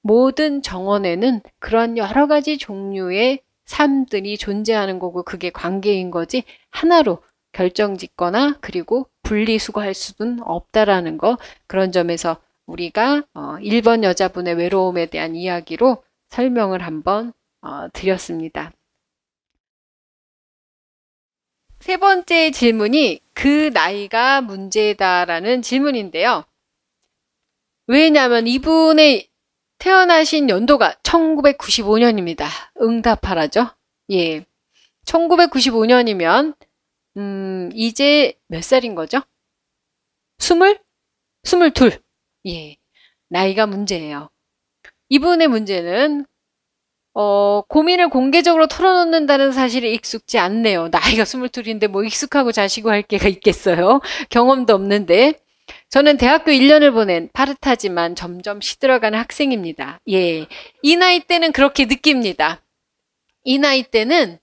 Speaker 1: 모든 정원에는 그런 여러 가지 종류의 삶들이 존재하는 거고 그게 관계인 거지 하나로 결정 짓거나 그리고 분리수거할 수는 없다라는 거 그런 점에서 우리가 어, 1번 여자분의 외로움에 대한 이야기로 설명을 한번 어, 드렸습니다. 세 번째 질문이 그 나이가 문제다라는 질문인데요. 왜냐하면 이분의 태어나신 연도가 1995년입니다. 응답하라죠. 예. 1995년이면 음, 이제 몇 살인 거죠? 20? 22. 예, 나이가 문제예요. 이분의 문제는 어, 고민을 공개적으로 털어놓는다는 사실에 익숙지 않네요. 나이가 22인데 뭐 익숙하고 자시고 할 게가 있겠어요. 경험도 없는데. 저는 대학교 1년을 보낸 파릇하지만 점점 시들어가는 학생입니다. 예. 이 나이 때는 그렇게 느낍니다. 이 나이 때는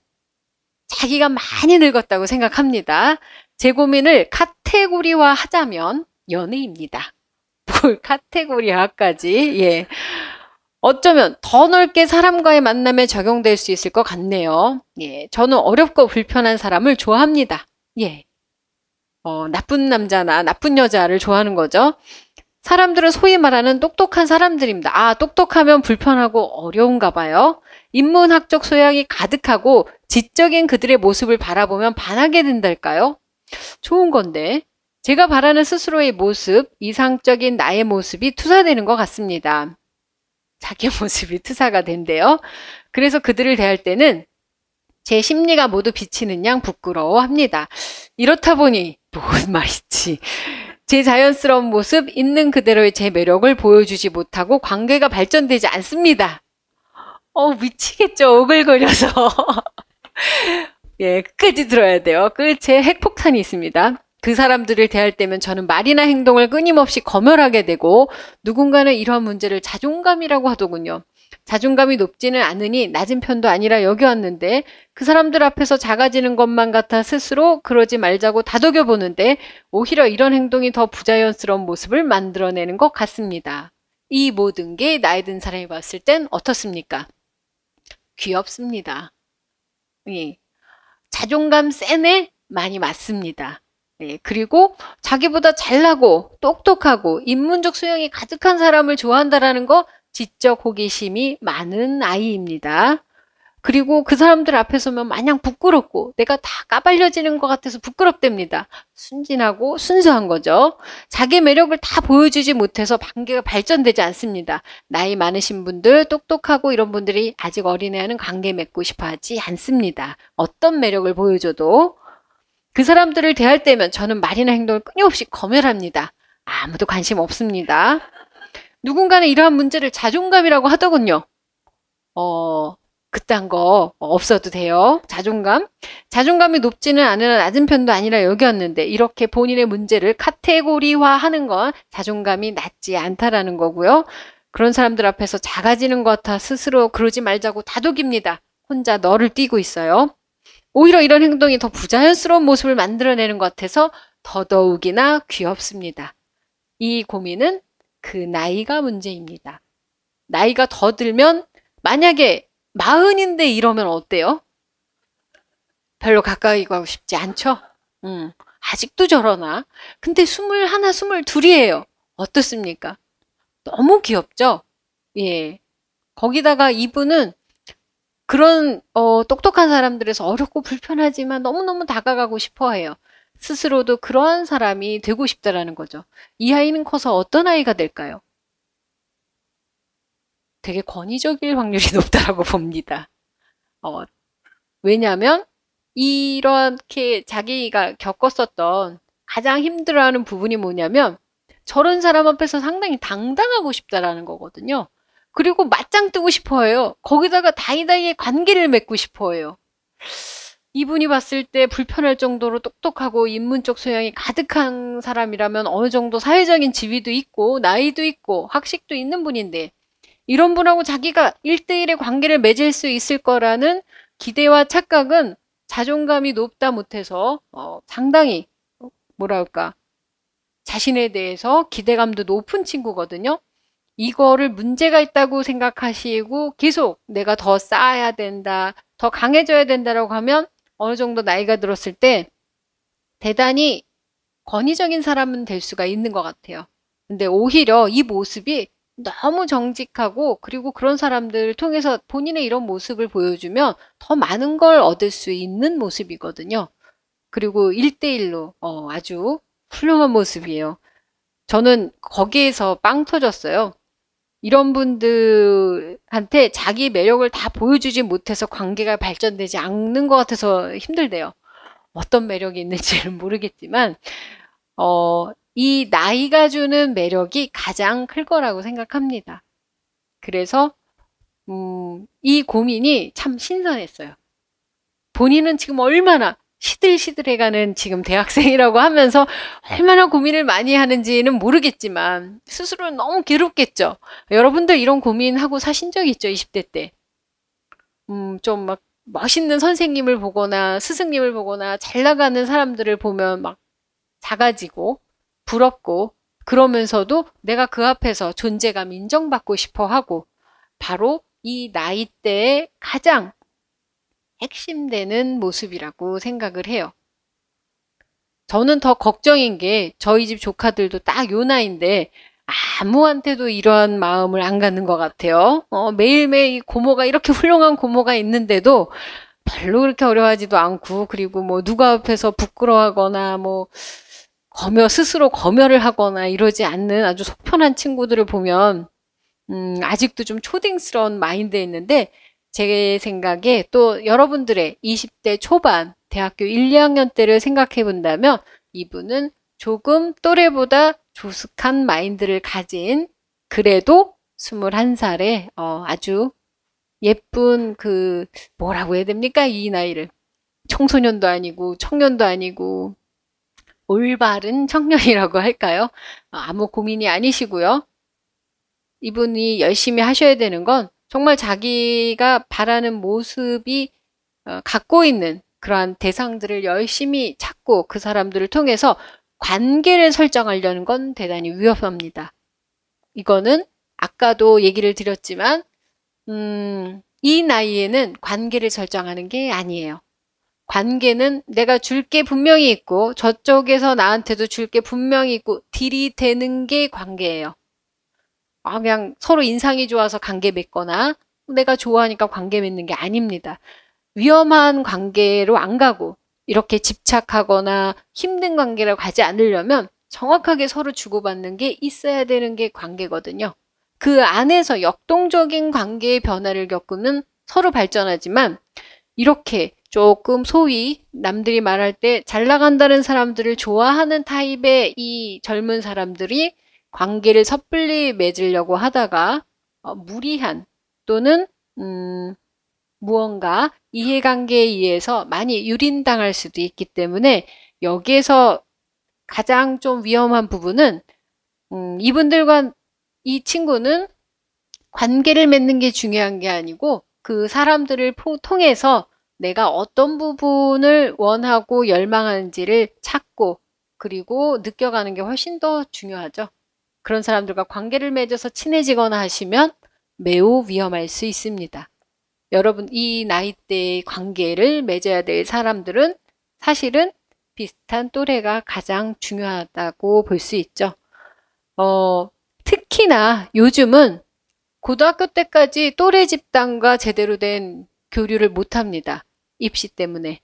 Speaker 1: 자기가 많이 늙었다고 생각합니다. 제 고민을 카테고리화 하자면 연애입니다. 카테고리 아까지 예. 어쩌면 더 넓게 사람과의 만남에 적용될 수 있을 것 같네요. 예. 저는 어렵고 불편한 사람을 좋아합니다. 예. 어, 나쁜 남자나 나쁜 여자를 좋아하는 거죠. 사람들은 소위 말하는 똑똑한 사람들입니다. 아, 똑똑하면 불편하고 어려운가 봐요. 인문학적 소양이 가득하고 지적인 그들의 모습을 바라보면 반하게 된달까요? 좋은 건데. 제가 바라는 스스로의 모습, 이상적인 나의 모습이 투사되는 것 같습니다. 자기 *laughs* 모습이 투사가 된대요. 그래서 그들을 대할 때는 제 심리가 모두 비치는 양 부끄러워합니다. 이렇다 보니 무슨 *laughs* 말이지? 제 자연스러운 모습, 있는 그대로의 제 매력을 보여주지 못하고 관계가 발전되지 않습니다. 어, 미치겠죠. 오글거려서. *laughs* 예, 끝까지 들어야 돼요. 끝에 핵폭탄이 있습니다. 그 사람들을 대할 때면 저는 말이나 행동을 끊임없이 검열하게 되고 누군가는 이러한 문제를 자존감이라고 하더군요. 자존감이 높지는 않으니 낮은 편도 아니라 여겨왔는데 그 사람들 앞에서 작아지는 것만 같아 스스로 그러지 말자고 다독여 보는데 오히려 이런 행동이 더 부자연스러운 모습을 만들어내는 것 같습니다. 이 모든 게 나이 든 사람이 봤을 땐 어떻습니까? 귀엽습니다. 예. 자존감 센에 많이 맞습니다. 예, 그리고 자기보다 잘나고 똑똑하고 인문적 소양이 가득한 사람을 좋아한다라는 거 지적 호기심이 많은 아이입니다. 그리고 그 사람들 앞에 서면 뭐 마냥 부끄럽고 내가 다 까발려지는 것 같아서 부끄럽답니다. 순진하고 순수한 거죠. 자기 매력을 다 보여주지 못해서 관계가 발전되지 않습니다. 나이 많으신 분들 똑똑하고 이런 분들이 아직 어린애와는 관계 맺고 싶어 하지 않습니다. 어떤 매력을 보여줘도 그 사람들을 대할 때면 저는 말이나 행동을 끊임없이 검열합니다. 아무도 관심 없습니다. 누군가는 이러한 문제를 자존감이라고 하더군요. 어, 그딴 거 없어도 돼요. 자존감. 자존감이 높지는 않은 낮은 편도 아니라 여기였는데 이렇게 본인의 문제를 카테고리화하는 건 자존감이 낮지 않다라는 거고요. 그런 사람들 앞에서 작아지는 것 같아 스스로 그러지 말자고 다독입니다. 혼자 너를 띄고 있어요. 오히려 이런 행동이 더 부자연스러운 모습을 만들어내는 것 같아서 더더욱이나 귀엽습니다. 이 고민은 그 나이가 문제입니다. 나이가 더 들면 만약에 마흔인데 이러면 어때요? 별로 가까이 가고 싶지 않죠? 음, 아직도 저러나? 근데 스물 하나, 스물 둘이에요. 어떻습니까? 너무 귀엽죠? 예. 거기다가 이분은 그런 어, 똑똑한 사람들에서 어렵고 불편하지만 너무너무 다가가고 싶어 해요. 스스로도 그러한 사람이 되고 싶다라는 거죠. 이 아이는 커서 어떤 아이가 될까요? 되게 권위적일 확률이 *laughs* 높다라고 봅니다. 어, 왜냐하면 이렇게 자기가 겪었었던 가장 힘들어하는 부분이 뭐냐면 저런 사람 앞에서 상당히 당당하고 싶다라는 거거든요. 그리고 맞짱 뜨고 싶어요 거기다가 다이다이의 관계를 맺고 싶어요 이분이 봤을 때 불편할 정도로 똑똑하고 인문적 소양이 가득한 사람이라면 어느 정도 사회적인 지위도 있고 나이도 있고 학식도 있는 분인데 이런 분하고 자기가 일대일의 관계를 맺을 수 있을 거라는 기대와 착각은 자존감이 높다 못해서 어, 상당히 어, 뭐랄까 자신에 대해서 기대감도 높은 친구거든요. 이거를 문제가 있다고 생각하시고 계속 내가 더 쌓아야 된다, 더 강해져야 된다라고 하면 어느 정도 나이가 들었을 때 대단히 권위적인 사람은 될 수가 있는 것 같아요. 근데 오히려 이 모습이 너무 정직하고 그리고 그런 사람들을 통해서 본인의 이런 모습을 보여주면 더 많은 걸 얻을 수 있는 모습이거든요. 그리고 일대일로 어, 아주 훌륭한 모습이에요. 저는 거기에서 빵 터졌어요. 이런 분들한테 자기 매력을 다 보여주지 못해서 관계가 발전되지 않는 것 같아서 힘들대요. 어떤 매력이 있는지는 *laughs* 모르겠지만 어, 이 나이가 주는 매력이 가장 클 거라고 생각합니다. 그래서 음, 이 고민이 참 신선했어요. 본인은 지금 얼마나 시들시들해가는 지금 대학생이라고 하면서 얼마나 고민을 많이 하는지는 모르겠지만 스스로 는 너무 괴롭겠죠. 여러분도 이런 고민하고 사신 적 있죠? 20대 때. 음, 좀 막 멋있는 선생님을 보거나 스승님을 보거나 잘 나가는 사람들을 보면 막 작아지고 부럽고 그러면서도 내가 그 앞에서 존재감 인정받고 싶어 하고 바로 이 나이대에 가장 핵심되는 모습이라고 생각을 해요. 저는 더 걱정인 게 저희 집 조카들도 딱 요 나이인데 아무한테도 이러한 마음을 안 갖는 것 같아요. 어, 매일매일 고모가 이렇게 훌륭한 고모가 있는데도 별로 그렇게 어려워하지도 않고 그리고 뭐 누가 앞에서 부끄러워하거나 뭐 검열 스스로 검열을 하거나 이러지 않는 아주 속편한 친구들을 보면 음, 아직도 좀 초딩스러운 마인드에 있는데 제 생각에 또 여러분들의 20대 초반 대학교 1, 2학년 때를 생각해 본다면 이분은 조금 또래보다 조숙한 마인드를 가진 그래도 21살에 어, 아주 예쁜 그 뭐라고 해야 됩니까? 이 나이를 청소년도 아니고 청년도 아니고 올바른 청년이라고 할까요? 아무 고민이 아니시고요. 이분이 열심히 하셔야 되는 건 정말 자기가 바라는 모습이 어, 갖고 있는 그러한 대상들을 열심히 찾고 그 사람들을 통해서 관계를 설정하려는 건 대단히 위험합니다. 이거는 아까도 얘기를 드렸지만 음, 이 나이에는 관계를 설정하는 게 아니에요. 관계는 내가 줄 게 분명히 있고 저쪽에서 나한테도 줄 게 분명히 있고 딜이 되는 게 관계예요. 아, 그냥 서로 인상이 좋아서 관계 맺거나 내가 좋아하니까 관계 맺는 게 아닙니다. 위험한 관계로 안 가고 이렇게 집착하거나 힘든 관계로 가지 않으려면 정확하게 서로 주고받는 게 있어야 되는 게 관계거든요. 그 안에서 역동적인 관계의 변화를 겪으면 서로 발전하지만 이렇게 조금 소위 남들이 말할 때 잘 나간다는 사람들을 좋아하는 타입의 이 젊은 사람들이 관계를 섣불리 맺으려고 하다가 어, 무리한 또는 음, 무언가 이해관계에 의해서 많이 유린당할 수도 있기 때문에 여기에서 가장 좀 위험한 부분은 음, 이분들과 이 친구는 관계를 맺는 게 중요한 게 아니고 그 사람들을 포, 통해서 내가 어떤 부분을 원하고 열망하는지를 찾고 그리고 느껴가는 게 훨씬 더 중요하죠. 그런 사람들과 관계를 맺어서 친해지거나 하시면 매우 위험할 수 있습니다. 여러분 이 나이대의 관계를 맺어야 될 사람들은 사실은 비슷한 또래가 가장 중요하다고 볼 수 있죠. 어, 특히나 요즘은 고등학교 때까지 또래 집단과 제대로 된 교류를 못합니다. 입시 때문에.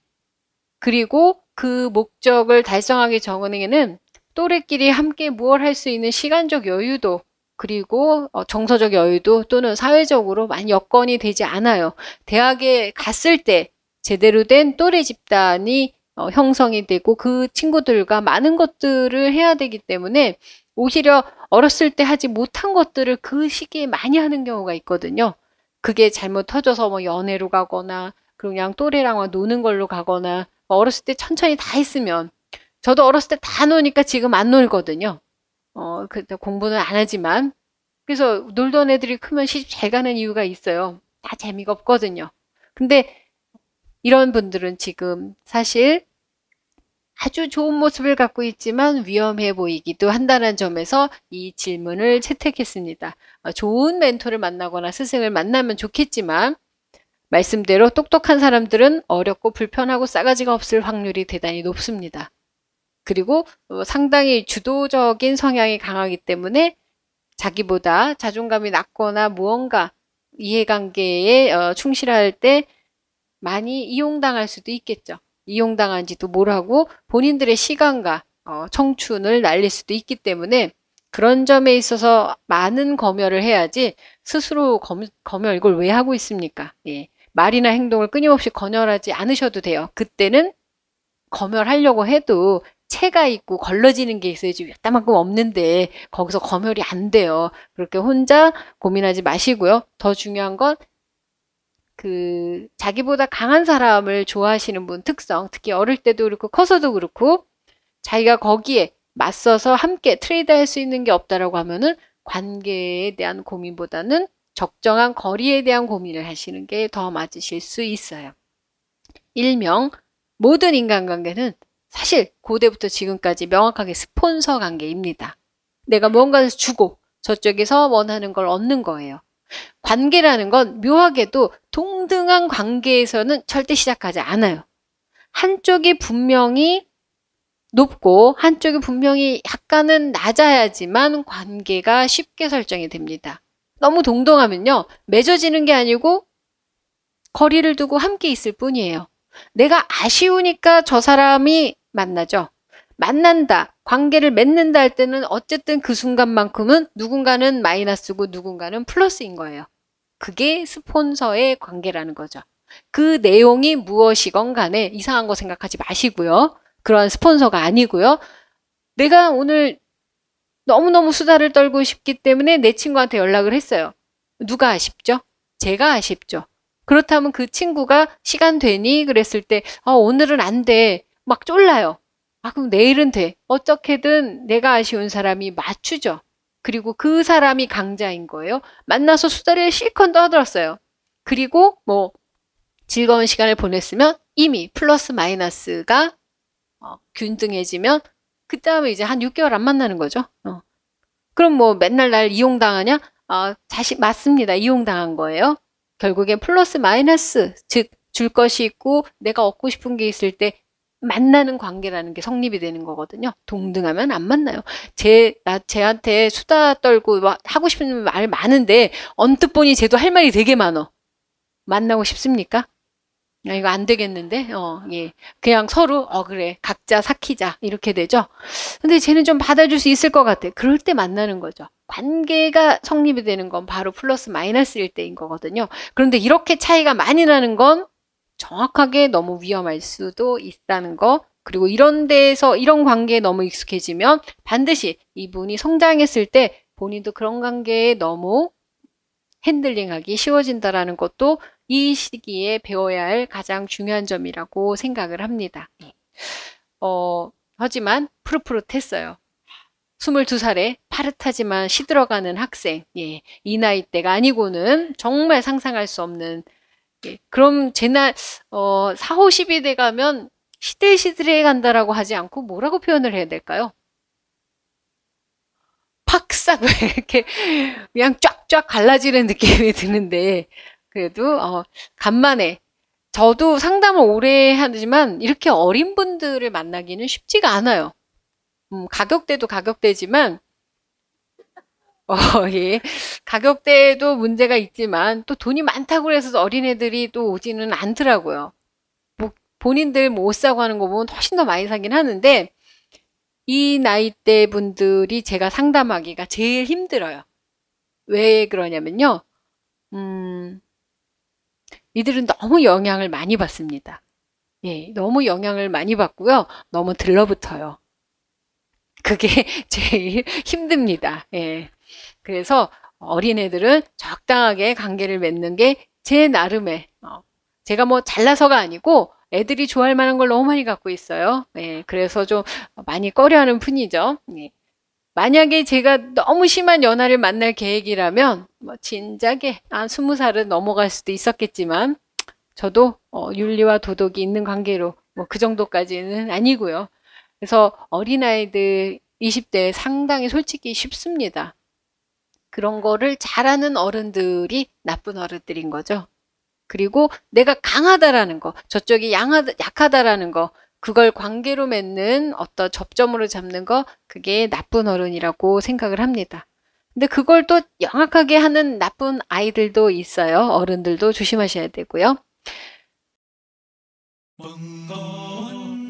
Speaker 1: 그리고 그 목적을 달성하기 전에는 또래끼리 함께 무얼 할 수 있는 시간적 여유도 그리고 어, 정서적 여유도 또는 사회적으로 많이 여건이 되지 않아요. 대학에 갔을 때 제대로 된 또래 집단이 어, 형성이 되고 그 친구들과 많은 것들을 해야 되기 때문에 오히려 어렸을 때 하지 못한 것들을 그 시기에 많이 하는 경우가 있거든요. 그게 잘못 터져서 뭐 연애로 가거나 그냥 또래랑 노는 걸로 가거나 뭐 어렸을 때 천천히 다 했으면 저도 어렸을 때 다 노니까 지금 안 놀거든요. 어, 그, 공부는 안 하지만. 그래서 놀던 애들이 크면 시집 잘 가는 이유가 있어요. 다 재미가 없거든요. 근데 이런 분들은 지금 사실 아주 좋은 모습을 갖고 있지만 위험해 보이기도 한다는 점에서 이 질문을 채택했습니다. 어, 좋은 멘토를 만나거나 스승을 만나면 좋겠지만 말씀대로 똑똑한 사람들은 어렵고 불편하고 싸가지가 없을 확률이 대단히 높습니다. 그리고 어, 상당히 주도적인 성향이 강하기 때문에 자기보다 자존감이 낮거나 무언가 이해관계에 어, 충실할 때 많이 이용당할 수도 있겠죠. 이용당한지도 모르고 본인들의 시간과 어, 청춘을 날릴 수도 있기 때문에 그런 점에 있어서 많은 검열을 해야지 스스로 검, 검열 이걸 왜 하고 있습니까? 예. 말이나 행동을 끊임없이 검열하지 않으셔도 돼요. 그때는 검열하려고 해도 체가 있고 걸러지는 게 있어야지 요따만큼 없는데 거기서 검열이 안 돼요. 그렇게 혼자 고민하지 마시고요. 더 중요한 건 그 자기보다 강한 사람을 좋아하시는 분 특성, 특히 어릴 때도 그렇고 커서도 그렇고 자기가 거기에 맞서서 함께 트레이드 할 수 있는 게 없다라고 하면은 관계에 대한 고민보다는 적정한 거리에 대한 고민을 하시는 게 더 맞으실 수 있어요. 일명 모든 인간관계는 사실 고대부터 지금까지 명확하게 스폰서 관계입니다. 내가 무언가를 주고 저쪽에서 원하는 걸 얻는 거예요. 관계라는 건 묘하게도 동등한 관계에서는 절대 시작하지 않아요. 한쪽이 분명히 높고 한쪽이 분명히 약간은 낮아야지만 관계가 쉽게 설정이 됩니다. 너무 동동하면요. 맺어지는 게 아니고 거리를 두고 함께 있을 뿐이에요. 내가 아쉬우니까 저 사람이 만나죠. 만난다, 관계를 맺는다 할 때는 어쨌든 그 순간만큼은 누군가는 마이너스고 누군가는 플러스인 거예요. 그게 스폰서의 관계라는 거죠. 그 내용이 무엇이건 간에 이상한 거 생각하지 마시고요. 그런 스폰서가 아니고요. 내가 오늘 너무너무 수다를 떨고 싶기 때문에 내 친구한테 연락을 했어요. 누가 아쉽죠? 제가 아쉽죠. 그렇다면 그 친구가 시간 되니? 그랬을 때, 어, 오늘은 안 돼. 막 쫄라요. 아, 그럼 내일은 돼. 어떻게든 내가 아쉬운 사람이 맞추죠. 그리고 그 사람이 강자인 거예요. 만나서 수다를 실컷 떠들었어요. 그리고 뭐 즐거운 시간을 보냈으면 이미 플러스 마이너스가 어, 균등해지면 그 다음에 이제 한 6개월 안 만나는 거죠. 어. 그럼 뭐 맨날 날 이용당하냐? 아, 자시 맞습니다. 이용당한 거예요. 결국엔 플러스 마이너스 즉 줄 것이 있고 내가 얻고 싶은 게 있을 때 만나는 관계라는 게 성립이 되는 거거든요. 동등하면 안 만나요. 제, 나, 쟤한테 수다 떨고 하고 싶은 말 많은데 언뜻 보니 쟤도 할 말이 되게 많어. 만나고 싶습니까? 아, 이거 안 되겠는데? 어, 예. 그냥 서로, 어, 그래. 각자 삭히자. 이렇게 되죠? 근데 쟤는 좀 받아줄 수 있을 것 같아. 그럴 때 만나는 거죠. 관계가 성립이 되는 건 바로 플러스 마이너스일 때인 거거든요. 그런데 이렇게 차이가 많이 나는 건 정확하게 너무 위험할 수도 있다는 거 그리고 이런 데서 이런 관계에 너무 익숙해지면 반드시 이분이 성장했을 때 본인도 그런 관계에 너무 핸들링하기 쉬워진다라는 것도 이 시기에 배워야 할 가장 중요한 점이라고 생각을 합니다. 네. 어, 하지만 푸릇푸릇했어요. 22살에 파릇하지만 시들어가는 학생. 예, 이 나이 때가 아니고는 정말 상상할 수 없는 있 예. 그럼 제날 어, 4, 5, 10이 돼가면 시들시들해 간다라고 하지 않고 뭐라고 표현을 해야 될까요? 팍싹 *laughs* 이렇게 그냥 쫙쫙 갈라지는 느낌이 드는데 그래도 어, 간만에 저도 상담을 오래 하지만 이렇게 어린 분들을 만나기는 쉽지가 않아요. 음, 가격대도 가격대지만 어, *laughs* 예. 가격대에도 문제가 있지만 또 돈이 많다고 해서 어린애들이 또 오지는 않더라고요. 뭐 본인들 못 뭐 사고 하는 거 보면 훨씬 더 많이 사긴 하는데 이 나이대 분들이 제가 상담하기가 제일 힘들어요. 왜 그러냐면요. 음, 이들은 너무 영향을 많이 받습니다. 예, 너무 영향을 많이 받고요. 너무 들러붙어요. 그게 *laughs* 제일 힘듭니다. 예. 그래서 어린애들은 적당하게 관계를 맺는 게 제 나름의 어, 제가 뭐 잘나서가 아니고 애들이 좋아할 만한 걸 너무 많이 갖고 있어요. 예, 그래서 좀 많이 꺼려하는 편이죠. 네. 만약에 제가 너무 심한 연하를 만날 계획이라면 뭐 진작에 한 아, 스무 살은 넘어갈 수도 있었겠지만 저도 어, 윤리와 도덕이 있는 관계로 뭐 그 정도까지는 아니고요. 그래서 어린아이들 2 0대 상당히 솔직히 쉽습니다. 그런 거를 잘하는 어른들이 나쁜 어른들인 거죠. 그리고 내가 강하다라는 거, 저쪽이 양하다, 약하다라는 거, 그걸 관계로 맺는 어떤 접점으로 잡는 거, 그게 나쁜 어른이라고 생각을 합니다. 근데 그걸 또 영악하게 하는 나쁜 아이들도 있어요. 어른들도 조심하셔야 되고요. 벙커원,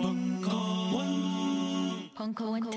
Speaker 1: 벙커원, 벙커원.